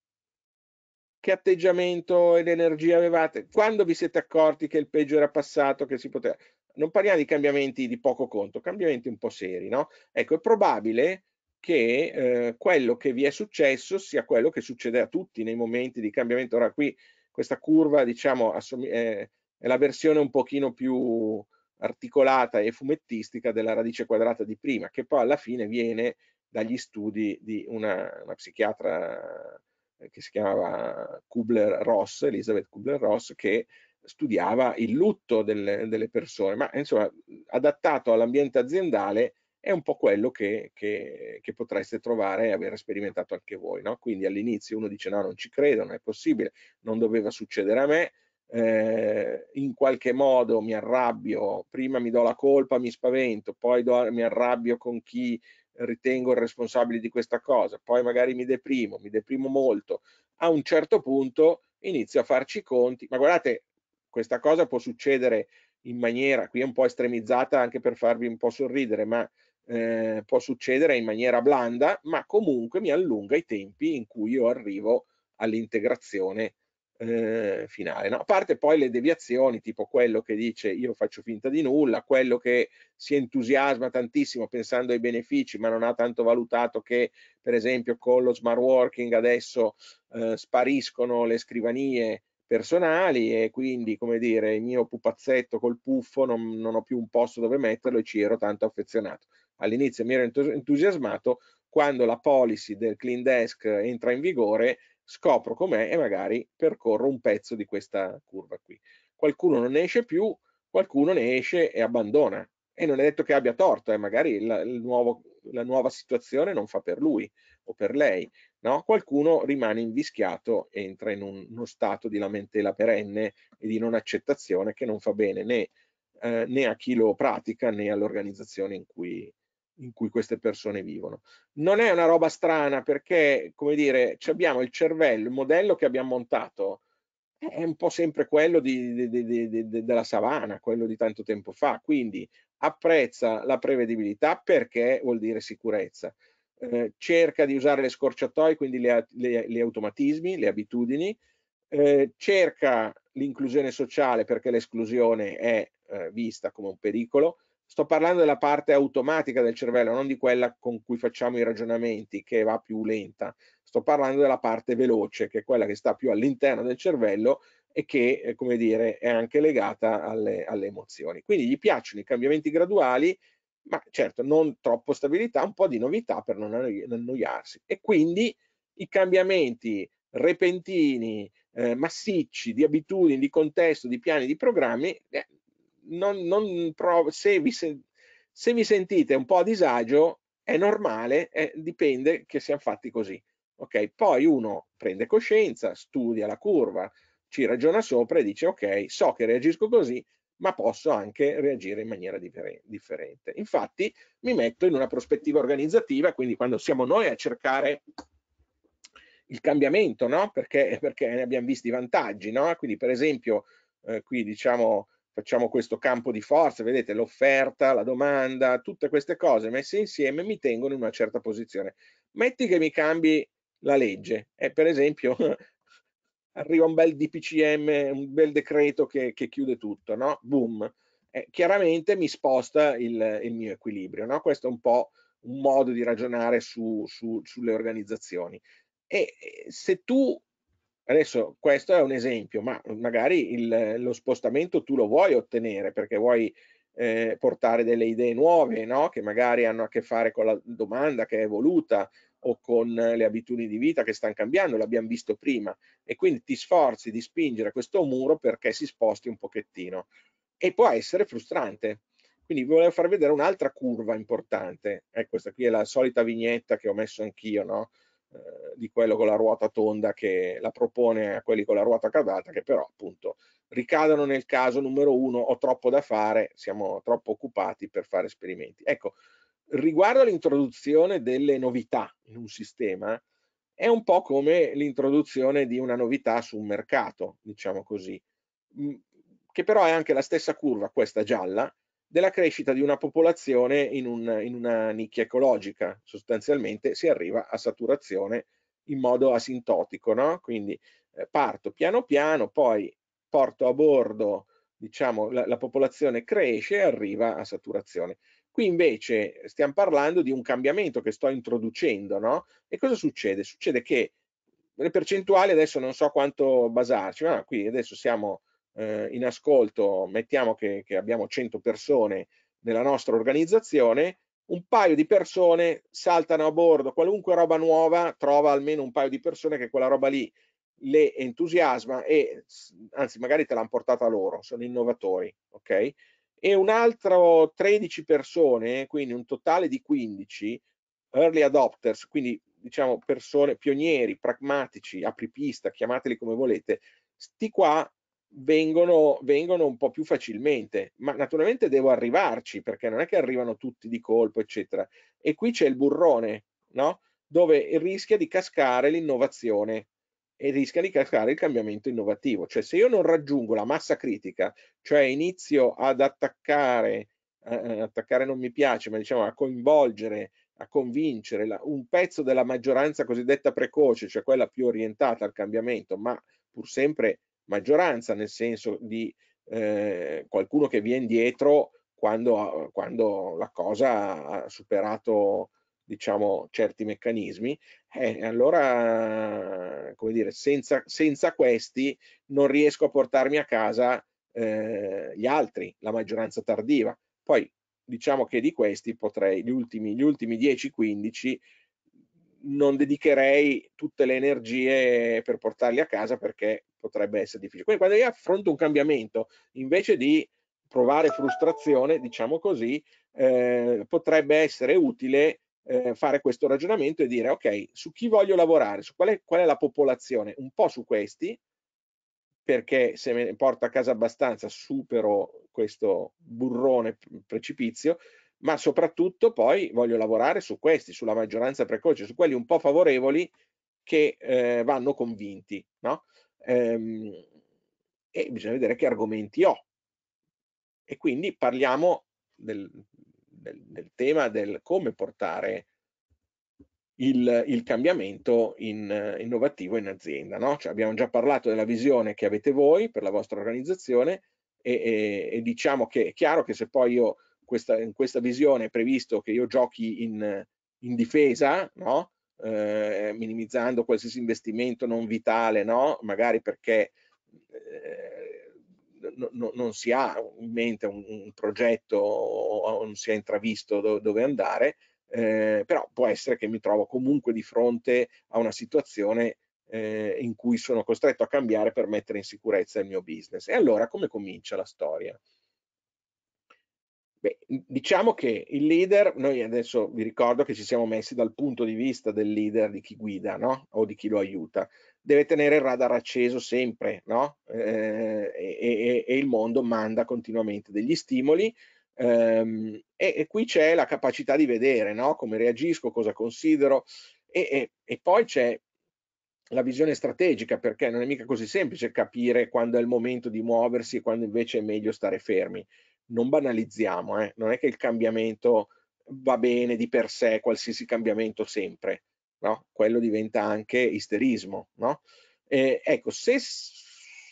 che atteggiamento ed energia avevate, quando vi siete accorti che il peggio era passato, che si poteva... Non parliamo di cambiamenti di poco conto, cambiamenti un po' seri, no? Ecco, è probabile che eh, quello che vi è successo sia quello che succede a tutti nei momenti di cambiamento. Ora qui questa curva, diciamo, è, la versione un pochino più articolata e fumettistica della radice quadrata di prima, che poi alla fine viene dagli studi di una, una psichiatra eh, che si chiamava Kubler-Ross, Elizabeth Kubler-Ross, che studiava il lutto delle, delle persone, ma insomma adattato all'ambiente aziendale è un po' quello che, che, che, potreste trovare e aver sperimentato anche voi. No? Quindi all'inizio uno dice no, non ci credo, non è possibile, non doveva succedere a me, eh, in qualche modo mi arrabbio, prima mi do la colpa, mi spavento, poi do, mi arrabbio con chi ritengo il responsabile di questa cosa, poi magari mi deprimo, mi deprimo molto, a un certo punto inizio a farci i conti, ma guardate, questa cosa può succedere in maniera, qui è un po' estremizzata anche per farvi un po' sorridere, ma eh, può succedere in maniera blanda, ma comunque mi allunga i tempi in cui io arrivo all'integrazione eh, finale. No? A parte poi le deviazioni, tipo quello che dice io faccio finta di nulla, quello che si entusiasma tantissimo pensando ai benefici, ma non ha tanto valutato che, per esempio, con lo smart working adesso eh, spariscono le scrivanie personali e quindi, come dire, il mio pupazzetto col puffo non, non ho più un posto dove metterlo e ci ero tanto affezionato. All'inizio mi ero entusiasmato, quando la policy del clean desk entra in vigore scopro com'è e magari percorro un pezzo di questa curva qui. Qualcuno non ne esce più, qualcuno ne esce e abbandona. E non è detto che abbia torto, eh, magari la, nuovo, la nuova situazione non fa per lui o per lei. No? Qualcuno rimane invischiato, entra in un, uno stato di lamentela perenne e di non accettazione che non fa bene né, eh, né a chi lo pratica né all'organizzazione in cui in cui queste persone vivono. Non è una roba strana perché, come dire, abbiamo il cervello, il modello che abbiamo montato eh, è un po' sempre quello di, di, di, della savana, quello di tanto tempo fa, quindi apprezza la prevedibilità perché vuol dire sicurezza. Eh, cerca di usare le scorciatoie, quindi gli automatismi, le abitudini, eh, cerca l'inclusione sociale perché l'esclusione è eh, vista come un pericolo, Sto parlando della parte automatica del cervello, non di quella con cui facciamo i ragionamenti, che va più lenta. Sto parlando della parte veloce, che è quella che sta più all'interno del cervello e che, eh, come dire, è anche legata alle, alle emozioni. Quindi gli piacciono i cambiamenti graduali, ma certo non troppo stabilità, un po' di novità per non annoiarsi. E quindi i cambiamenti repentini, eh, massicci di abitudini, di contesto, di piani, di programmi, eh, non, non provo, se, vi se, se vi sentite un po' a disagio, è normale, è, dipende che siamo fatti così. Ok, Poi uno prende coscienza, studia la curva, ci ragiona sopra e dice ok, so che reagisco così, ma posso anche reagire in maniera differente. Infatti mi metto in una prospettiva organizzativa, quindi quando siamo noi a cercare il cambiamento, no? perché, perché ne abbiamo visti i vantaggi, no? quindi per esempio eh, qui diciamo facciamo questo campo di forza, vedete l'offerta, la domanda, tutte queste cose messe insieme mi tengono in una certa posizione. Metti che mi cambi la legge e per esempio arriva un bel DPCM, un bel decreto che, che chiude tutto, no? Boom. Eh, chiaramente mi sposta il, il mio equilibrio, no? Questo è un po' un modo di ragionare su, su, sulle organizzazioni. E se tu Adesso questo è un esempio, ma magari il, lo spostamento tu lo vuoi ottenere perché vuoi eh, portare delle idee nuove, no? che magari hanno a che fare con la domanda che è evoluta o con le abitudini di vita che stanno cambiando, l'abbiamo visto prima, e quindi ti sforzi di spingere questo muro perché si sposti un pochettino. E può essere frustrante. Quindi volevo far vedere un'altra curva importante. Ecco, questa qui è la solita vignetta che ho messo anch'io, no? Eh, di quello con la ruota tonda che la propone a quelli con la ruota quadrata che però appunto ricadono nel caso numero uno ho troppo da fare, siamo troppo occupati per fare esperimenti. Ecco, riguardo all'introduzione delle novità in un sistema, è un po' come l'introduzione di una novità su un mercato, diciamo così, mm, che però è anche la stessa curva, questa gialla, della crescita di una popolazione in, un, in una nicchia ecologica. Sostanzialmente si arriva a saturazione in modo asintotico, no? Quindi eh, parto piano piano, poi porto a bordo, diciamo, la, la popolazione cresce e arriva a saturazione. Qui invece stiamo parlando di un cambiamento che sto introducendo, no? E cosa succede? Succede che le percentuali adesso non so quanto basarci, ma qui adesso siamo eh, in ascolto, mettiamo che, che abbiamo 100 persone nella nostra organizzazione, un paio di persone saltano a bordo, qualunque roba nuova trova almeno un paio di persone che quella roba lì le entusiasma e anzi magari te l'hanno portata loro, sono innovatori, ok? E un altro 13 persone, quindi un totale di 15 early adopters, quindi diciamo persone pionieri, pragmatici, apripista, chiamateli come volete, sti qua vengono, vengono un po' più facilmente, ma naturalmente devo arrivarci perché non è che arrivano tutti di colpo, eccetera. E qui c'è il burrone, no? dove rischia di cascare l'innovazione e rischia di cascare il cambiamento innovativo. Cioè se io non raggiungo la massa critica, cioè inizio ad attaccare, eh, eh attaccare non mi piace, ma diciamo a coinvolgere, a convincere la, un pezzo della maggioranza cosiddetta precoce, cioè quella più orientata al cambiamento, ma pur sempre maggioranza, nel senso di eh, qualcuno che viene dietro quando, quando, la cosa ha superato diciamo certi meccanismi eh, allora come dire senza, senza, questi non riesco a portarmi a casa eh, gli altri la maggioranza tardiva poi diciamo che di questi potrei gli ultimi, gli ultimi 10-15 non dedicherei tutte le energie per portarli a casa perché potrebbe essere difficile. Quindi quando io affronto un cambiamento, invece di provare frustrazione, diciamo così, eh, potrebbe essere utile eh, fare questo ragionamento e dire ok, su chi voglio lavorare, su qual è, qual è la popolazione, un po' su questi, perché se me ne porto a casa abbastanza supero questo burrone mm, precipizio ma soprattutto poi voglio lavorare su questi, sulla maggioranza precoce, su quelli un po' favorevoli che eh, vanno convinti, no? Ehm, e bisogna vedere che argomenti ho. E quindi parliamo del, del, del tema del come portare il, il cambiamento in, innovativo in azienda. No? Cioè abbiamo già parlato della visione che avete voi per la vostra organizzazione e, e, e diciamo che è chiaro che se poi io questa, in questa visione è previsto che io giochi in, in difesa, no? eh, minimizzando qualsiasi investimento non vitale, no? magari perché eh, no, non si ha in mente un, un progetto o non si è intravisto do, dove andare, eh, però può essere che mi trovo comunque di fronte a una situazione eh, in cui sono costretto a cambiare per mettere in sicurezza il mio business. E allora come comincia la storia? Beh, diciamo che il leader, noi adesso vi ricordo che ci siamo messi dal punto di vista del leader, di chi guida no? o di chi lo aiuta, deve tenere il radar acceso sempre no? eh, e, e, e, il mondo manda continuamente degli stimoli ehm, e, e, qui c'è la capacità di vedere no? come reagisco, cosa considero e poi c'è la visione strategica perché non è mica così semplice capire quando è il momento di muoversi e quando invece è meglio stare fermi non banalizziamo, eh? non è che il cambiamento va bene di per sé, qualsiasi cambiamento sempre, no? quello diventa anche isterismo. No? Eh, ecco, se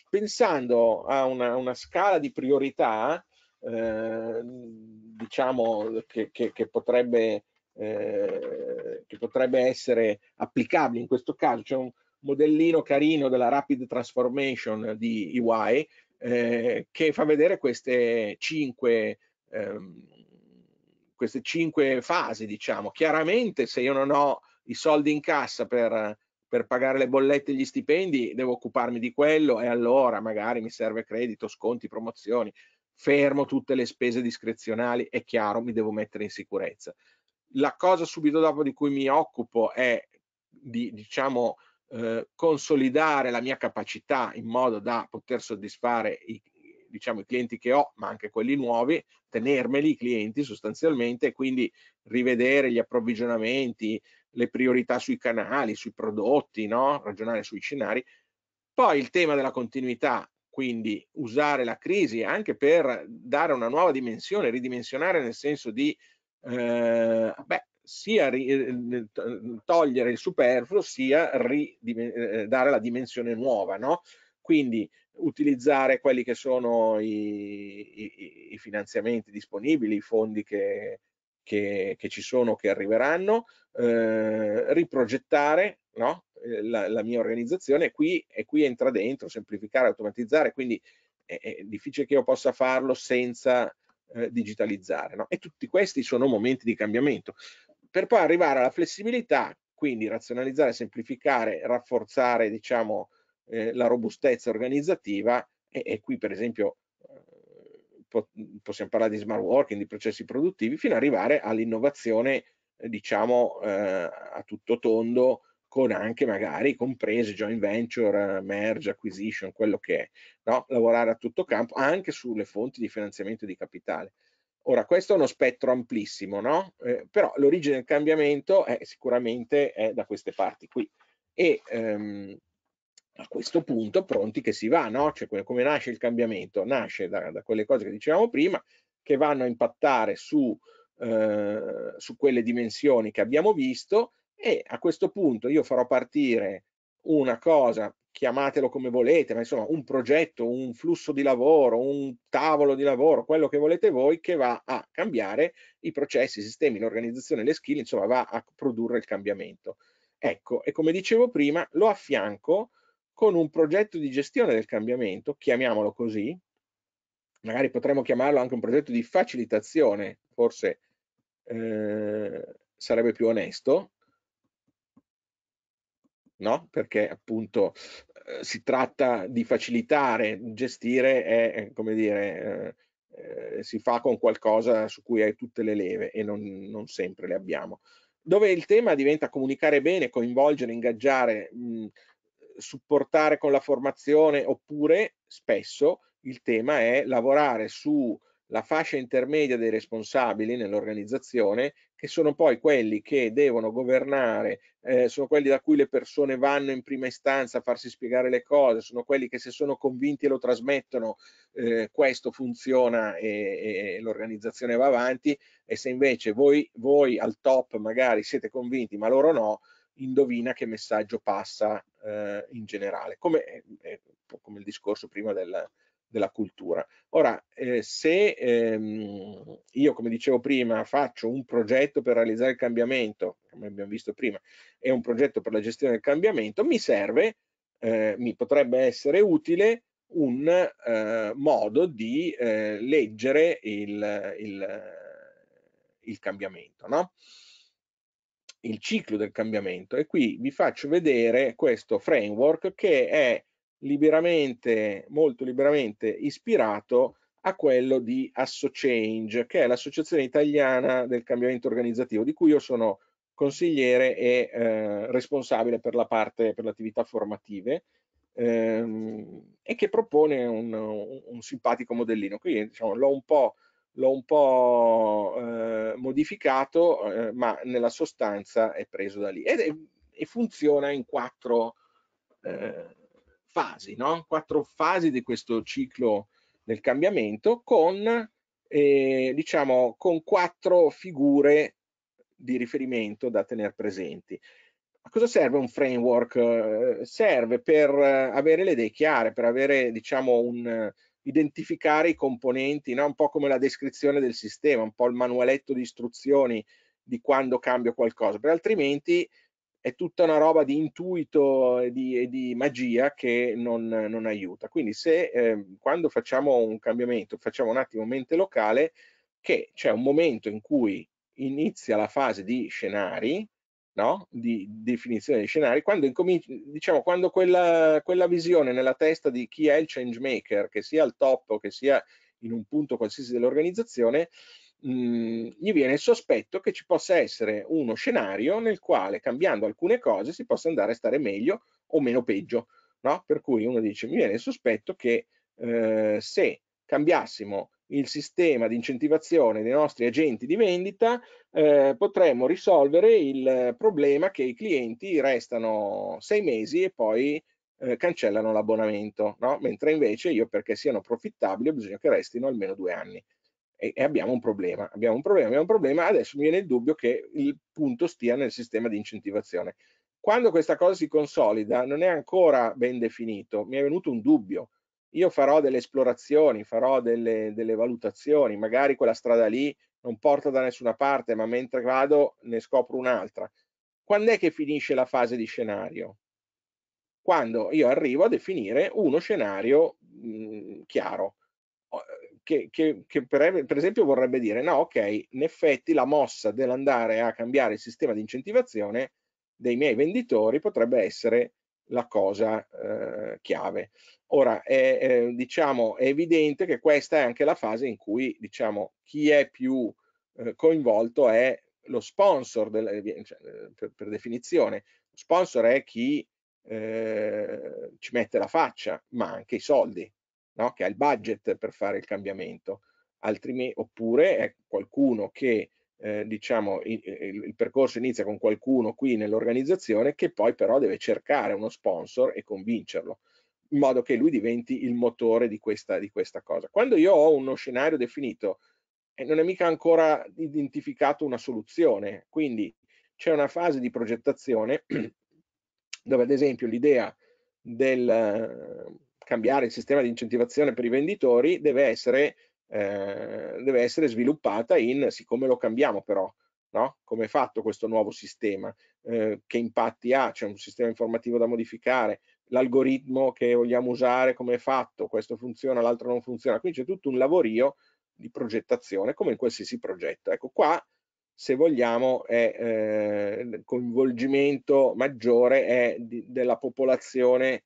pensando a una, una scala di priorità, eh, diciamo che, che, che, potrebbe, eh, che, potrebbe, essere applicabile in questo caso, c'è un modellino carino della Rapid Transformation di EY eh, che fa vedere queste cinque, ehm, queste cinque fasi, diciamo. Chiaramente se io non ho i soldi in cassa per, per pagare le bollette e gli stipendi, devo occuparmi di quello e allora magari mi serve credito, sconti, promozioni, fermo tutte le spese discrezionali, è chiaro, mi devo mettere in sicurezza. La cosa subito dopo di cui mi occupo è di, diciamo, eh, consolidare la mia capacità in modo da poter soddisfare i, diciamo, i clienti che ho, ma anche quelli nuovi, tenermeli i clienti sostanzialmente, e quindi rivedere gli approvvigionamenti, le priorità sui canali, sui prodotti, no? ragionare sui scenari. Poi il tema della continuità, quindi usare la crisi anche per dare una nuova dimensione, ridimensionare nel senso di, eh, beh, sia ri, eh, eh, eh, togliere il superfluo sia ri, dare la dimensione nuova, no? Quindi utilizzare quelli che sono i, i, i finanziamenti disponibili, i fondi che, che, che ci sono, che arriveranno, eh, riprogettare no? la, la, mia organizzazione qui, e qui entra dentro, semplificare, automatizzare, quindi è, è difficile che io possa farlo senza digitalizzare. No? E tutti questi sono momenti di cambiamento per poi arrivare alla flessibilità, quindi razionalizzare, semplificare, rafforzare diciamo, eh, la robustezza organizzativa e, e qui per esempio eh, po possiamo parlare di smart working, di processi produttivi, fino ad arrivare all'innovazione eh, diciamo, eh, a tutto tondo con anche magari comprese joint venture, merge, acquisition, quello che è, no? lavorare a tutto campo anche sulle fonti di finanziamento di capitale. Ora, questo è uno spettro amplissimo, no? Eh, però l'origine del cambiamento è sicuramente è da queste parti qui. E ehm, a questo punto pronti che si va, no? Cioè, come nasce il cambiamento? Nasce da, da quelle cose che dicevamo prima, che vanno a impattare su, eh, su quelle dimensioni che abbiamo visto e a questo punto io farò partire una cosa chiamatelo come volete, ma insomma un progetto, un flusso di lavoro, un tavolo di lavoro, quello che volete voi che va a cambiare i processi, i sistemi, l'organizzazione, le skill, insomma va a produrre il cambiamento. Ecco, e come dicevo prima, lo affianco con un progetto di gestione del cambiamento, chiamiamolo così, magari potremmo chiamarlo anche un progetto di facilitazione, forse eh, sarebbe più onesto, no? perché appunto eh, si tratta di facilitare, gestire è, eh, come dire, eh, eh, si fa con qualcosa su cui hai tutte le leve e non, non, sempre le abbiamo. Dove il tema diventa comunicare bene, coinvolgere, ingaggiare, mh, mm, supportare con la formazione, oppure spesso il tema è lavorare sulla fascia intermedia dei responsabili nell'organizzazione che sono poi quelli che devono governare, eh, sono quelli da cui le persone vanno in prima istanza a farsi spiegare le cose, sono quelli che se sono convinti e lo trasmettono, eh, questo funziona e, e l'organizzazione va avanti e se invece voi, voi al top magari siete convinti ma loro no, indovina che messaggio passa eh, in generale, come, eh, eh come il discorso prima del, della cultura. Ora, eh, se ehm, io, come dicevo prima, faccio un progetto per realizzare il cambiamento, come abbiamo visto prima, è un progetto per la gestione del cambiamento, mi serve, eh, mi potrebbe essere utile un eh, modo di eh, leggere il, il, il cambiamento, no? il ciclo del cambiamento e qui vi faccio vedere questo framework che è liberamente, molto liberamente ispirato a quello di Assochange, che è l'associazione italiana del cambiamento organizzativo, di cui io sono consigliere e eh, responsabile per la parte, per le attività formative, ehm, e che propone un, un, simpatico modellino. Quindi diciamo, l'ho un po', un po' eh, modificato, eh, ma nella sostanza è preso da lì. Ed è, e funziona in quattro eh, fasi, no? quattro fasi di questo ciclo del cambiamento con, eh, diciamo, con quattro figure di riferimento da tenere presenti. A cosa serve un framework? Eh, serve per eh, avere le idee chiare, per avere, diciamo, un, identificare i componenti, no? un po' come la descrizione del sistema, un po' il manualetto di istruzioni di quando cambio qualcosa, perché altrimenti è tutta una roba di intuito e di, e di magia che non, non, aiuta. Quindi se eh, quando facciamo un cambiamento facciamo un attimo mente locale, che c'è un momento in cui inizia la fase di scenari, no? di definizione di scenari, quando, diciamo, quando quella, quella, visione nella testa di chi è il change maker, che sia al top o che sia in un punto qualsiasi dell'organizzazione, mh, mhmm, gli viene il sospetto che ci possa essere uno scenario nel quale cambiando alcune cose si possa andare a stare meglio o meno peggio. No? Per cui uno dice mi viene il sospetto che eh, se cambiassimo il sistema di incentivazione dei nostri agenti di vendita eh, potremmo risolvere il problema che i clienti restano sei mesi e poi eh, cancellano l'abbonamento, no? mentre invece io perché siano profittabili ho bisogno che restino almeno due anni e, e abbiamo un problema, abbiamo un problema, abbiamo un problema, adesso mi viene il dubbio che il punto stia nel sistema di incentivazione. Quando questa cosa si consolida non è ancora ben definito, mi è venuto un dubbio, io farò delle esplorazioni, farò delle, delle valutazioni, magari quella strada lì non porta da nessuna parte, ma mentre vado ne scopro un'altra. Quando è che finisce la fase di scenario? Quando io arrivo a definire uno scenario mh, mm, chiaro che, che, che per, per, esempio vorrebbe dire no, ok, in effetti la mossa dell'andare a cambiare il sistema di incentivazione dei miei venditori potrebbe essere la cosa eh, chiave. Ora, è, eh, diciamo, è evidente che questa è anche la fase in cui diciamo, chi è più eh, coinvolto è lo sponsor, del, eh, cioè, eh, per, per, definizione, lo sponsor è chi eh, ci mette la faccia, ma anche i soldi no? che ha il budget per fare il cambiamento, Altrim oppure è qualcuno che eh, diciamo il, il, il, percorso inizia con qualcuno qui nell'organizzazione che poi però deve cercare uno sponsor e convincerlo in modo che lui diventi il motore di questa, di questa cosa. Quando io ho uno scenario definito e eh, non è mica ancora identificato una soluzione, quindi c'è una fase di progettazione dove ad esempio l'idea del, cambiare il sistema di incentivazione per i venditori deve essere, eh, deve essere sviluppata in siccome lo cambiamo però, no? come è fatto questo nuovo sistema, eh, che impatti ha, c'è un sistema informativo da modificare, l'algoritmo che vogliamo usare, come è fatto, questo funziona, l'altro non funziona, quindi c'è tutto un lavorio di progettazione come in qualsiasi progetto. Ecco qua se vogliamo è eh, coinvolgimento maggiore è di, della popolazione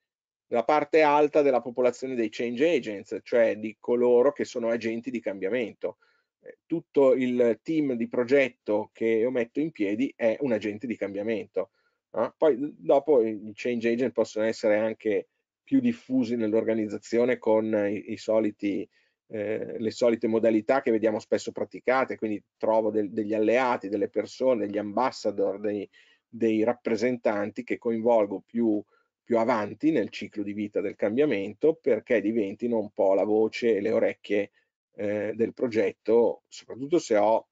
la parte alta della popolazione dei change agents, cioè di coloro che sono agenti di cambiamento. Eh, tutto il team di progetto che io metto in piedi è un agente di cambiamento. No? Poi dopo i change agent possono essere anche più diffusi nell'organizzazione con i, i soliti, eh, le solite modalità che vediamo spesso praticate, quindi trovo del, degli alleati, delle persone, degli ambassador, dei, dei rappresentanti che coinvolgo più più avanti nel ciclo di vita del cambiamento perché diventino un po' la voce e le orecchie eh, del progetto, soprattutto se ho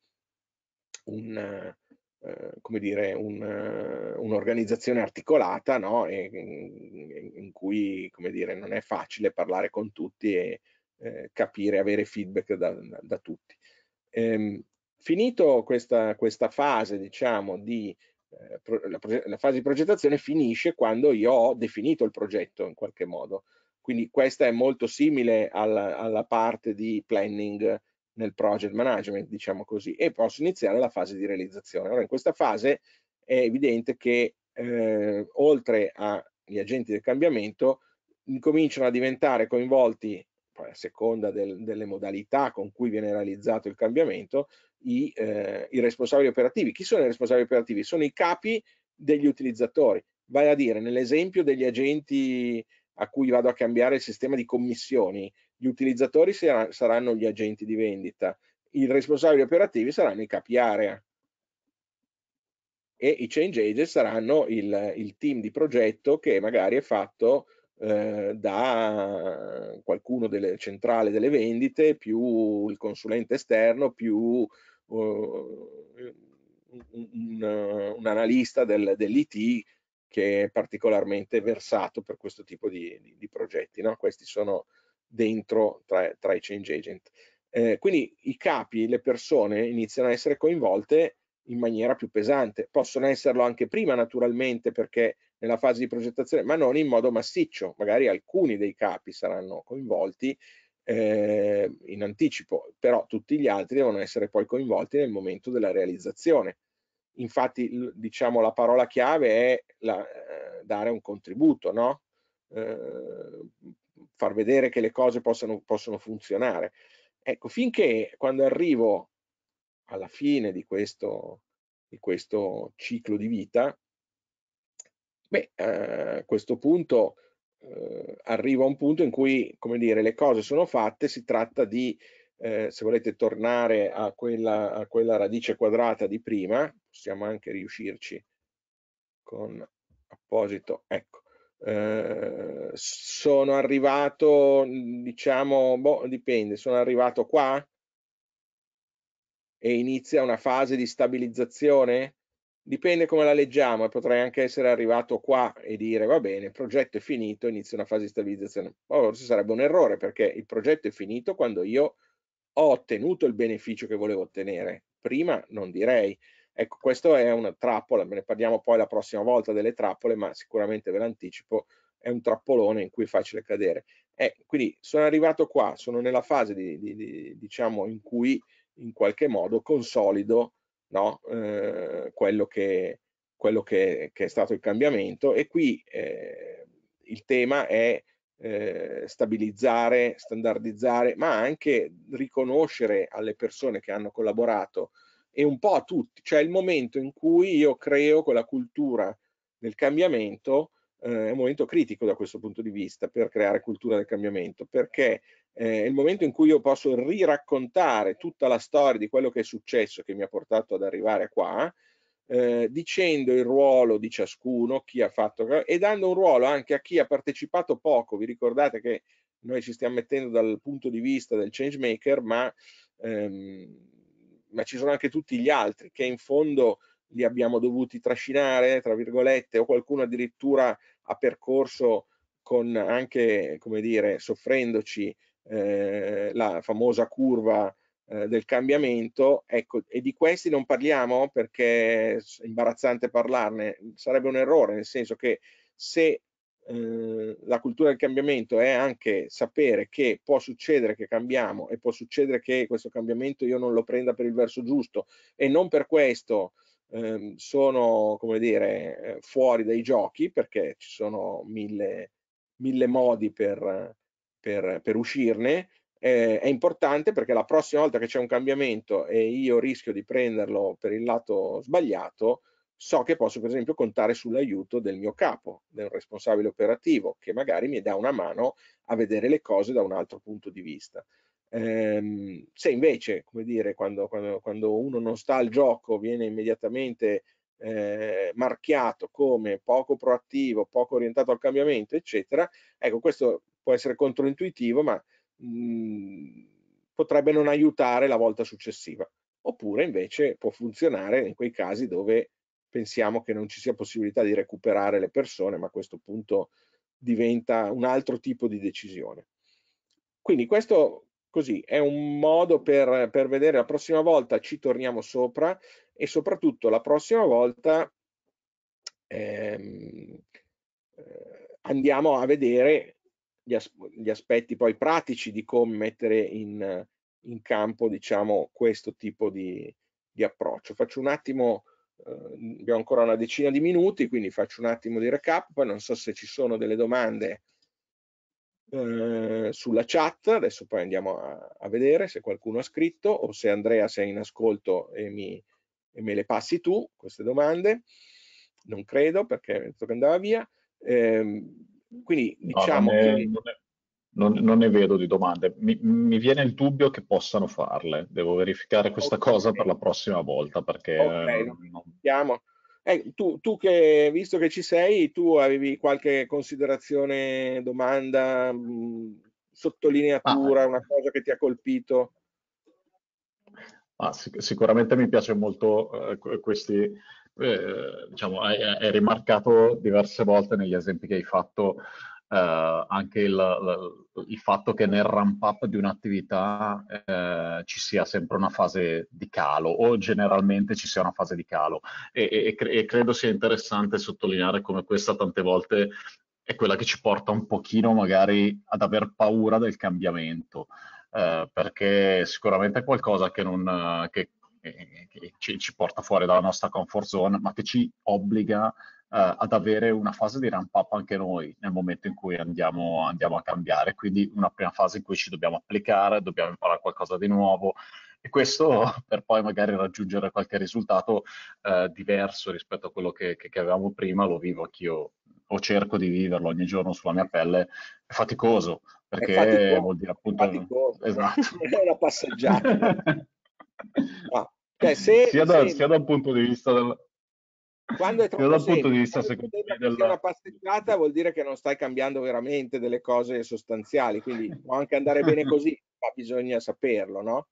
un, eh, come dire, un, eh, un'organizzazione articolata no? e, in, in, cui come dire, non è facile parlare con tutti e eh, capire, avere feedback da, da, da tutti. Ehm, finito questa, questa fase diciamo, di eh, la, la, fase di progettazione finisce quando io ho definito il progetto in qualche modo. Quindi questa è molto simile alla, alla parte di planning nel project management, diciamo così, e posso iniziare la fase di realizzazione. Ora in questa fase è evidente che eh, oltre agli agenti del cambiamento incominciano a diventare coinvolti poi a seconda del, delle modalità con cui viene realizzato il cambiamento, i, eh, i responsabili operativi. Chi sono i responsabili operativi? Sono i capi degli utilizzatori, vale a dire nell'esempio degli agenti a cui vado a cambiare il sistema di commissioni, gli utilizzatori saranno gli agenti di vendita, i responsabili operativi saranno i capi area e i change agent saranno il, il team di progetto che magari è fatto eh, da qualcuno delle centrale delle vendite più il consulente esterno più uh, un, un, un, analista del, dell'IT che è particolarmente versato per questo tipo di, di, di progetti. No? Questi sono dentro tra, tra i change agent. Eh, quindi i capi, le persone iniziano a essere coinvolte in maniera più pesante. Possono esserlo anche prima naturalmente perché nella fase di progettazione, ma non in modo massiccio. Magari alcuni dei capi saranno coinvolti eh, in anticipo, però tutti gli altri devono essere poi coinvolti nel momento della realizzazione. Infatti, diciamo, la parola chiave è la, eh, dare un contributo, no? eh, far vedere che le cose possano, possono funzionare. Ecco, finché quando arrivo alla fine di questo, di questo ciclo di vita, beh, a questo punto eh, arriva un punto in cui, come dire, le cose sono fatte, si tratta di, eh, se volete tornare a quella, a quella radice quadrata di prima, possiamo anche riuscirci con apposito, ecco, eh, sono arrivato, diciamo, boh, dipende, sono arrivato qua, e inizia una fase di stabilizzazione? Dipende come la leggiamo, e eh, potrei anche essere arrivato qua e dire va bene, il progetto è finito, inizia una fase di stabilizzazione. Forse sarebbe un errore perché il progetto è finito quando io ho ottenuto il beneficio che volevo ottenere. Prima non direi. Ecco, questa è una trappola, ne parliamo poi la prossima volta delle trappole, ma sicuramente ve l'anticipo, è un trappolone in cui è facile cadere. Eh, quindi sono arrivato qua, sono nella fase di, di, di, diciamo in cui in qualche modo consolido no, eh, quello, che, quello che, che, è stato il cambiamento e qui eh, il tema è eh, stabilizzare, standardizzare, ma anche riconoscere alle persone che hanno collaborato e un po' a tutti, cioè il momento in cui io creo quella cultura del cambiamento eh, è un momento critico da questo punto di vista per creare cultura del cambiamento, perché eh, è il momento in cui io posso riraccontare tutta la storia di quello che è successo, che mi ha portato ad arrivare qua, eh, dicendo il ruolo di ciascuno, chi ha fatto e dando un ruolo anche a chi ha partecipato poco. Vi ricordate che noi ci stiamo mettendo dal punto di vista del change maker, ma, ehm, ma ci sono anche tutti gli altri che in fondo li abbiamo dovuti trascinare, tra virgolette, o qualcuno addirittura ha percorso con anche, come dire, soffrendoci eh, la famosa curva eh, del cambiamento, ecco, e di questi non parliamo perché è imbarazzante parlarne, sarebbe un errore, nel senso che se eh, la cultura del cambiamento è anche sapere che può succedere che cambiamo e può succedere che questo cambiamento io non lo prenda per il verso giusto e non per questo ehm, sono come dire eh, fuori dai giochi perché ci sono mille, mille modi per, per, per uscirne eh, è importante perché la prossima volta che c'è un cambiamento e io rischio di prenderlo per il lato sbagliato, so che posso per esempio contare sull'aiuto del mio capo, del responsabile operativo, che magari mi dà una mano a vedere le cose da un altro punto di vista. Ehm, se invece, come dire, quando, quando, quando, uno non sta al gioco viene immediatamente eh, marchiato come poco proattivo, poco orientato al cambiamento, eccetera, ecco questo può essere controintuitivo, ma mh, mhmm, potrebbe non aiutare la volta successiva. Oppure invece può funzionare in quei casi dove pensiamo che non ci sia possibilità di recuperare le persone, ma a questo punto diventa un altro tipo di decisione. Quindi questo così è un modo per, per vedere la prossima volta ci torniamo sopra e soprattutto la prossima volta ehm, eh, andiamo a vedere gli, as- gli aspetti poi pratici di come mettere in, in campo diciamo, questo tipo di, di, approccio. Faccio un attimo, eh, abbiamo ancora una decina di minuti, quindi faccio un attimo di recap, poi non so se ci sono delle domande eh, sulla chat, adesso poi andiamo a, a, vedere se qualcuno ha scritto o se Andrea sei in ascolto e, mi, e me le passi tu queste domande. Non credo perché andava via. Eh, quindi diciamo no, non, diciamo è, che... non, è, non, non ne vedo di domande, mi, mi, viene il dubbio che possano farle, devo verificare questa okay. cosa per la prossima volta perché... Okay, non... Eh, tu, tu, che, visto che ci sei, tu avevi qualche considerazione, domanda, mh, sottolineatura, ah, eh. una cosa che ti ha colpito? Ah, sic sicuramente mi piace molto eh, questi eh, diciamo, hai, hai, rimarcato diverse volte negli esempi che hai fatto eh, anche il, il, fatto che nel ramp up di un'attività eh, ci sia sempre una fase di calo o generalmente ci sia una fase di calo e, e, e credo sia interessante sottolineare come questa tante volte è quella che ci porta un pochino magari ad aver paura del cambiamento. Eh, perché sicuramente è qualcosa che, non, che, eh, eh, che ci, ci, porta fuori dalla nostra comfort zone, ma che ci obbliga eh, ad avere una fase di ramp up anche noi nel momento in cui andiamo, andiamo, a cambiare. Quindi una prima fase in cui ci dobbiamo applicare, dobbiamo imparare qualcosa di nuovo e questo per poi magari raggiungere qualche risultato eh, diverso rispetto a quello che, che, che avevamo prima, lo vivo anch'io o cerco di viverlo ogni giorno sulla mia pelle, è faticoso, perché è faticoso, vuol dire appunto... Faticoso, esatto. è una passeggiata. ah, cioè, se, sia, da, se... sia dal punto di vista del... Quando è troppo dal semplice, punto di vista, secondo me, della... una passeggiata vuol dire che non stai cambiando veramente delle cose sostanziali, quindi può anche andare bene così, ma bisogna saperlo, no?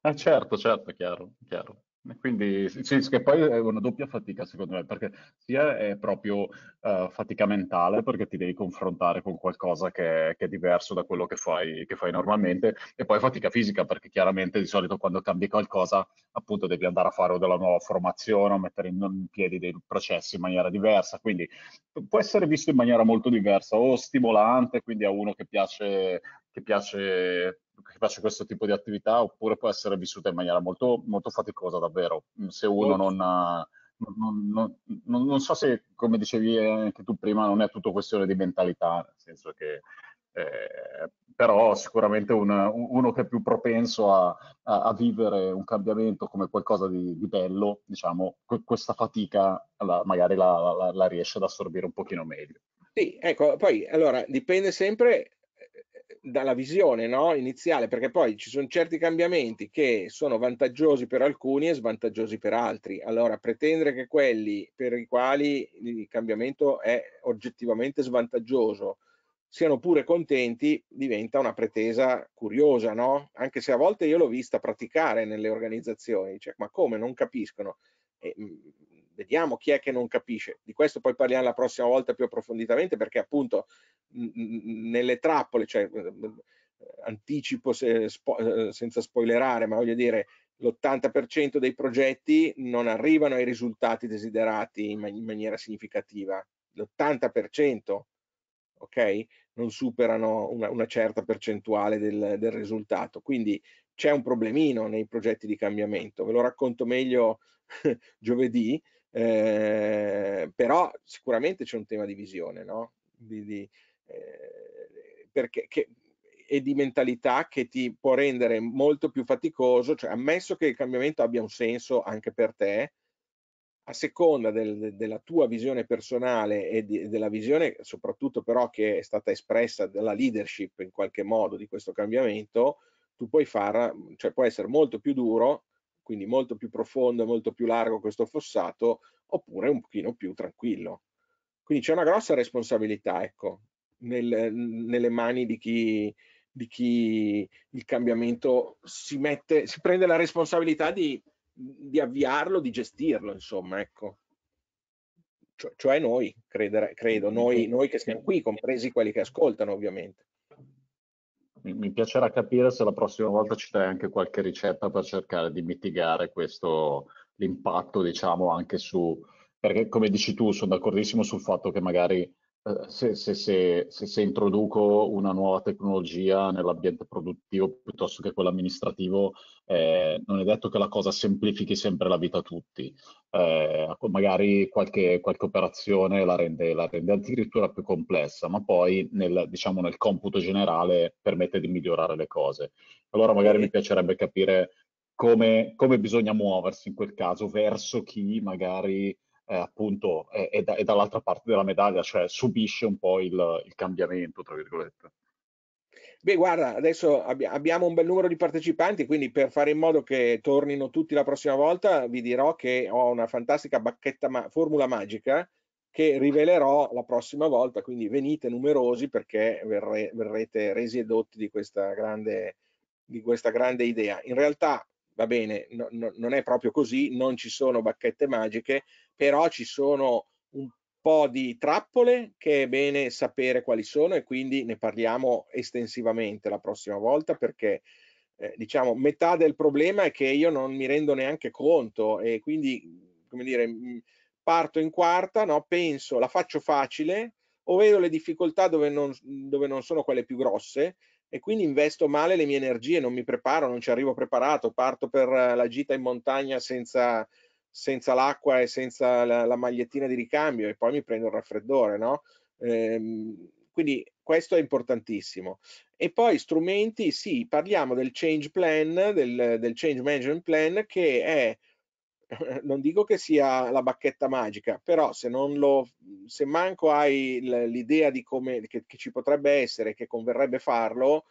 Ah, certo, certo, chiaro, chiaro. Quindi sì, che poi è una doppia fatica secondo me, perché sia è proprio uh, fatica mentale, perché ti devi confrontare con qualcosa che, è, che è diverso da quello che fai, che fai, normalmente, e poi fatica fisica, perché chiaramente di solito quando cambi qualcosa, appunto devi andare a fare della nuova formazione o mettere in piedi dei processi in maniera diversa, quindi può essere visto in maniera molto diversa o stimolante, quindi a uno che piace, che piace che faccio questo tipo di attività oppure può essere vissuta in maniera molto, molto faticosa davvero mm, se uno non, non, non, non so se come dicevi anche tu prima non è tutto questione di mentalità nel senso che eh, però sicuramente un, uno che è più propenso a, a, a, vivere un cambiamento come qualcosa di, di bello, diciamo, questa fatica la, magari la, la, la riesce ad assorbire un pochino meglio. Sì, ecco, poi allora dipende sempre dalla visione no? iniziale, perché poi ci sono certi cambiamenti che sono vantaggiosi per alcuni e svantaggiosi per altri. Allora, pretendere che quelli per i quali il cambiamento è oggettivamente svantaggioso siano pure contenti diventa una pretesa curiosa, no? Anche se a volte io l'ho vista praticare nelle organizzazioni, cioè, ma come non capiscono? E, mm, vediamo chi è che non capisce. Di questo poi parliamo la prossima volta più approfonditamente perché appunto nelle trappole, cioè eh, anticipo se, spo eh, senza spoilerare, ma voglio dire l'80% dei progetti non arrivano ai risultati desiderati in, man in maniera significativa. L'80%, ok? Non superano una, una certa percentuale del, del risultato. Quindi c'è un problemino nei progetti di cambiamento. Ve lo racconto meglio giovedì, Ehm, però sicuramente c'è un tema di visione, no? Di, di, eh, perché, che, e di mentalità che ti può rendere molto più faticoso, cioè ammesso che il cambiamento abbia un senso anche per te, a seconda del, della tua visione personale e di, della visione soprattutto però che è stata espressa dalla leadership in qualche modo di questo cambiamento, tu puoi far, cioè puoi essere molto più duro quindi molto più profondo e molto più largo questo fossato, oppure un pochino più tranquillo. Quindi c'è una grossa responsabilità, ecco, nel, nelle mani di chi, di chi il cambiamento si mette, si prende la responsabilità di, di avviarlo, di gestirlo, insomma, ecco. Cioè, cioè noi, credere, credo, noi, noi che siamo qui, compresi quelli che ascoltano, ovviamente mi, mi piacerà capire se la prossima volta ci dai anche qualche ricetta per cercare di mitigare questo, l'impatto, diciamo, anche su, perché come dici tu, sono d'accordissimo sul fatto che magari eh, se, se, se, se, introduco una nuova tecnologia nell'ambiente produttivo piuttosto che quello amministrativo, eh, non è detto che la cosa semplifichi sempre la vita a tutti. Eh, ecco, magari qualche, qualche operazione la rende, la rende, addirittura più complessa, ma poi nel, diciamo, nel computo generale permette di migliorare le cose. Allora magari mi piacerebbe capire come, come bisogna muoversi in quel caso verso chi magari eh, appunto è, è, da, è, dall'altra parte della medaglia, cioè subisce un po' il, il cambiamento, tra virgolette. Beh, guarda, adesso abbi- abbiamo un bel numero di partecipanti, quindi per fare in modo che tornino tutti la prossima volta, vi dirò che ho una fantastica bacchetta ma- formula magica che rivelerò la prossima volta, quindi venite numerosi perché verre- verrete resi edotti di questa grande di questa grande idea. In realtà va bene, no, no, non è proprio così, non ci sono bacchette magiche, però ci sono un po' di trappole che è bene sapere quali sono e quindi ne parliamo estensivamente la prossima volta perché eh, diciamo metà del problema è che io non mi rendo neanche conto e quindi come dire mm, parto in quarta, no? penso la faccio facile o vedo le difficoltà dove non, dove non sono quelle più grosse e quindi investo male le mie energie, non mi preparo, non ci arrivo preparato, parto per eh, la gita in montagna senza, senza l'acqua e senza la, la, magliettina di ricambio e poi mi prendo il raffreddore, no? Ehm, quindi questo è importantissimo. E poi strumenti, sì, parliamo del change plan, del, del change management plan che è non dico che sia la bacchetta magica, però se, non lo, se manco hai l'idea di come che, che, ci potrebbe essere, che converrebbe farlo,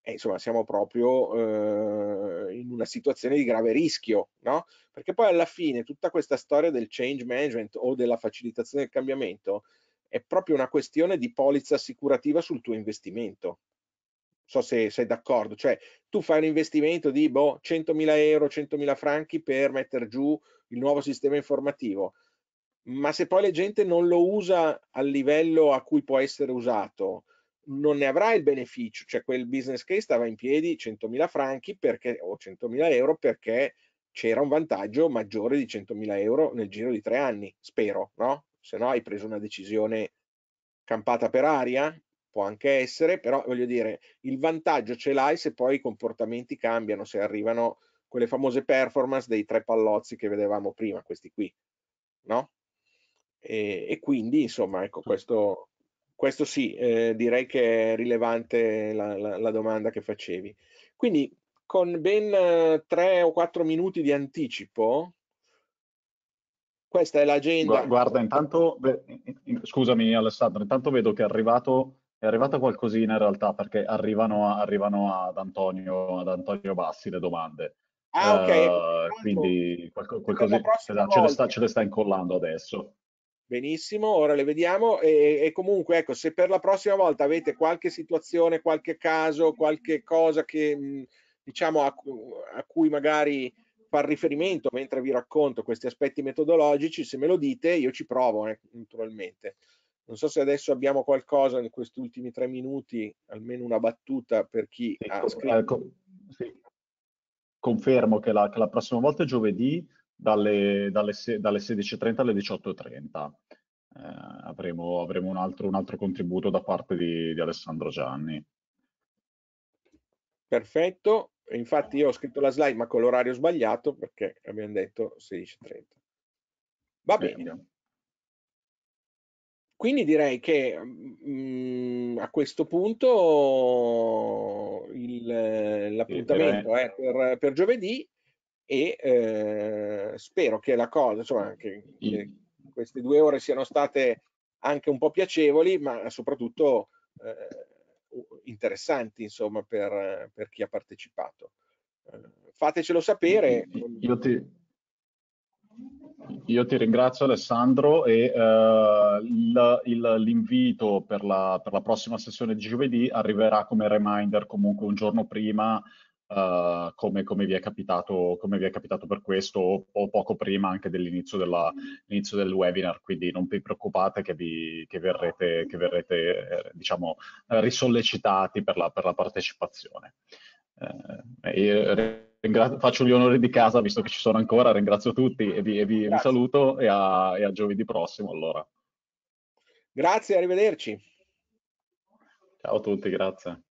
eh, insomma siamo proprio eh, in una situazione di grave rischio, no? Perché poi alla fine tutta questa storia del change management o della facilitazione del cambiamento è proprio una questione di polizza assicurativa sul tuo investimento so se sei d'accordo, cioè tu fai un investimento di boh, 100.000 euro, 100.000 franchi per mettere giù il nuovo sistema informativo, ma se poi la gente non lo usa al livello a cui può essere usato, non ne avrai il beneficio, cioè quel business case stava in piedi 100.000 franchi perché, o 100.000 euro perché c'era un vantaggio maggiore di 100.000 euro nel giro di tre anni, spero, no? Se no hai preso una decisione campata per aria può anche essere, però voglio dire, il vantaggio ce l'hai se poi i comportamenti cambiano, se arrivano quelle famose performance dei tre pallozzi che vedevamo prima, questi qui, no? E, e quindi, insomma, ecco, questo, questo sì, eh, direi che è rilevante la, la, la, domanda che facevi. Quindi, con ben eh, tre o quattro minuti di anticipo, questa è l'agenda. Guarda, intanto, scusami Alessandro, intanto vedo che è arrivato è arrivata qualcosina in realtà perché arrivano, a, arrivano ad, Antonio, ad, Antonio, Bassi le domande. Ah, ok. Uh, quindi qualco, qualcosa cioè, ce, le sta, ce le sta incollando adesso. Benissimo, ora le vediamo e, e, comunque ecco, se per la prossima volta avete qualche situazione, qualche caso, qualche cosa che diciamo a, a cui magari far riferimento mentre vi racconto questi aspetti metodologici, se me lo dite io ci provo eh, naturalmente. Non so se adesso abbiamo qualcosa in questi ultimi tre minuti, almeno una battuta per chi sì, ha scritto. Eh, sì. Confermo che la, che la, prossima volta è giovedì dalle, dalle, dalle 16.30 alle 18.30. Eh, avremo, avremo un, altro, un, altro, contributo da parte di, di Alessandro Gianni. Perfetto, infatti io ho scritto la slide ma con l'orario sbagliato perché abbiamo detto 16.30. Va bene. bene. Quindi direi che mh, mm, a questo punto il, l'appuntamento è per, per giovedì e eh, spero che la cosa, insomma, che, che queste due ore siano state anche un po' piacevoli, ma soprattutto eh, interessanti, insomma, per, per chi ha partecipato. Eh, fatecelo sapere. Io ti, io ti ringrazio Alessandro e eh, l'invito per, per la, prossima sessione di giovedì arriverà come reminder comunque un giorno prima eh, come, come, vi capitato, come, vi è capitato, per questo o, o poco prima anche dell'inizio del webinar, quindi non vi preoccupate che, vi, che verrete, che verrete eh, diciamo, risollecitati per la, per la partecipazione. Eh, ringra- faccio gli onori di casa visto che ci sono ancora, ringrazio tutti e vi, e vi, vi saluto e a, e a giovedì prossimo allora. Grazie, arrivederci. Ciao a tutti, grazie.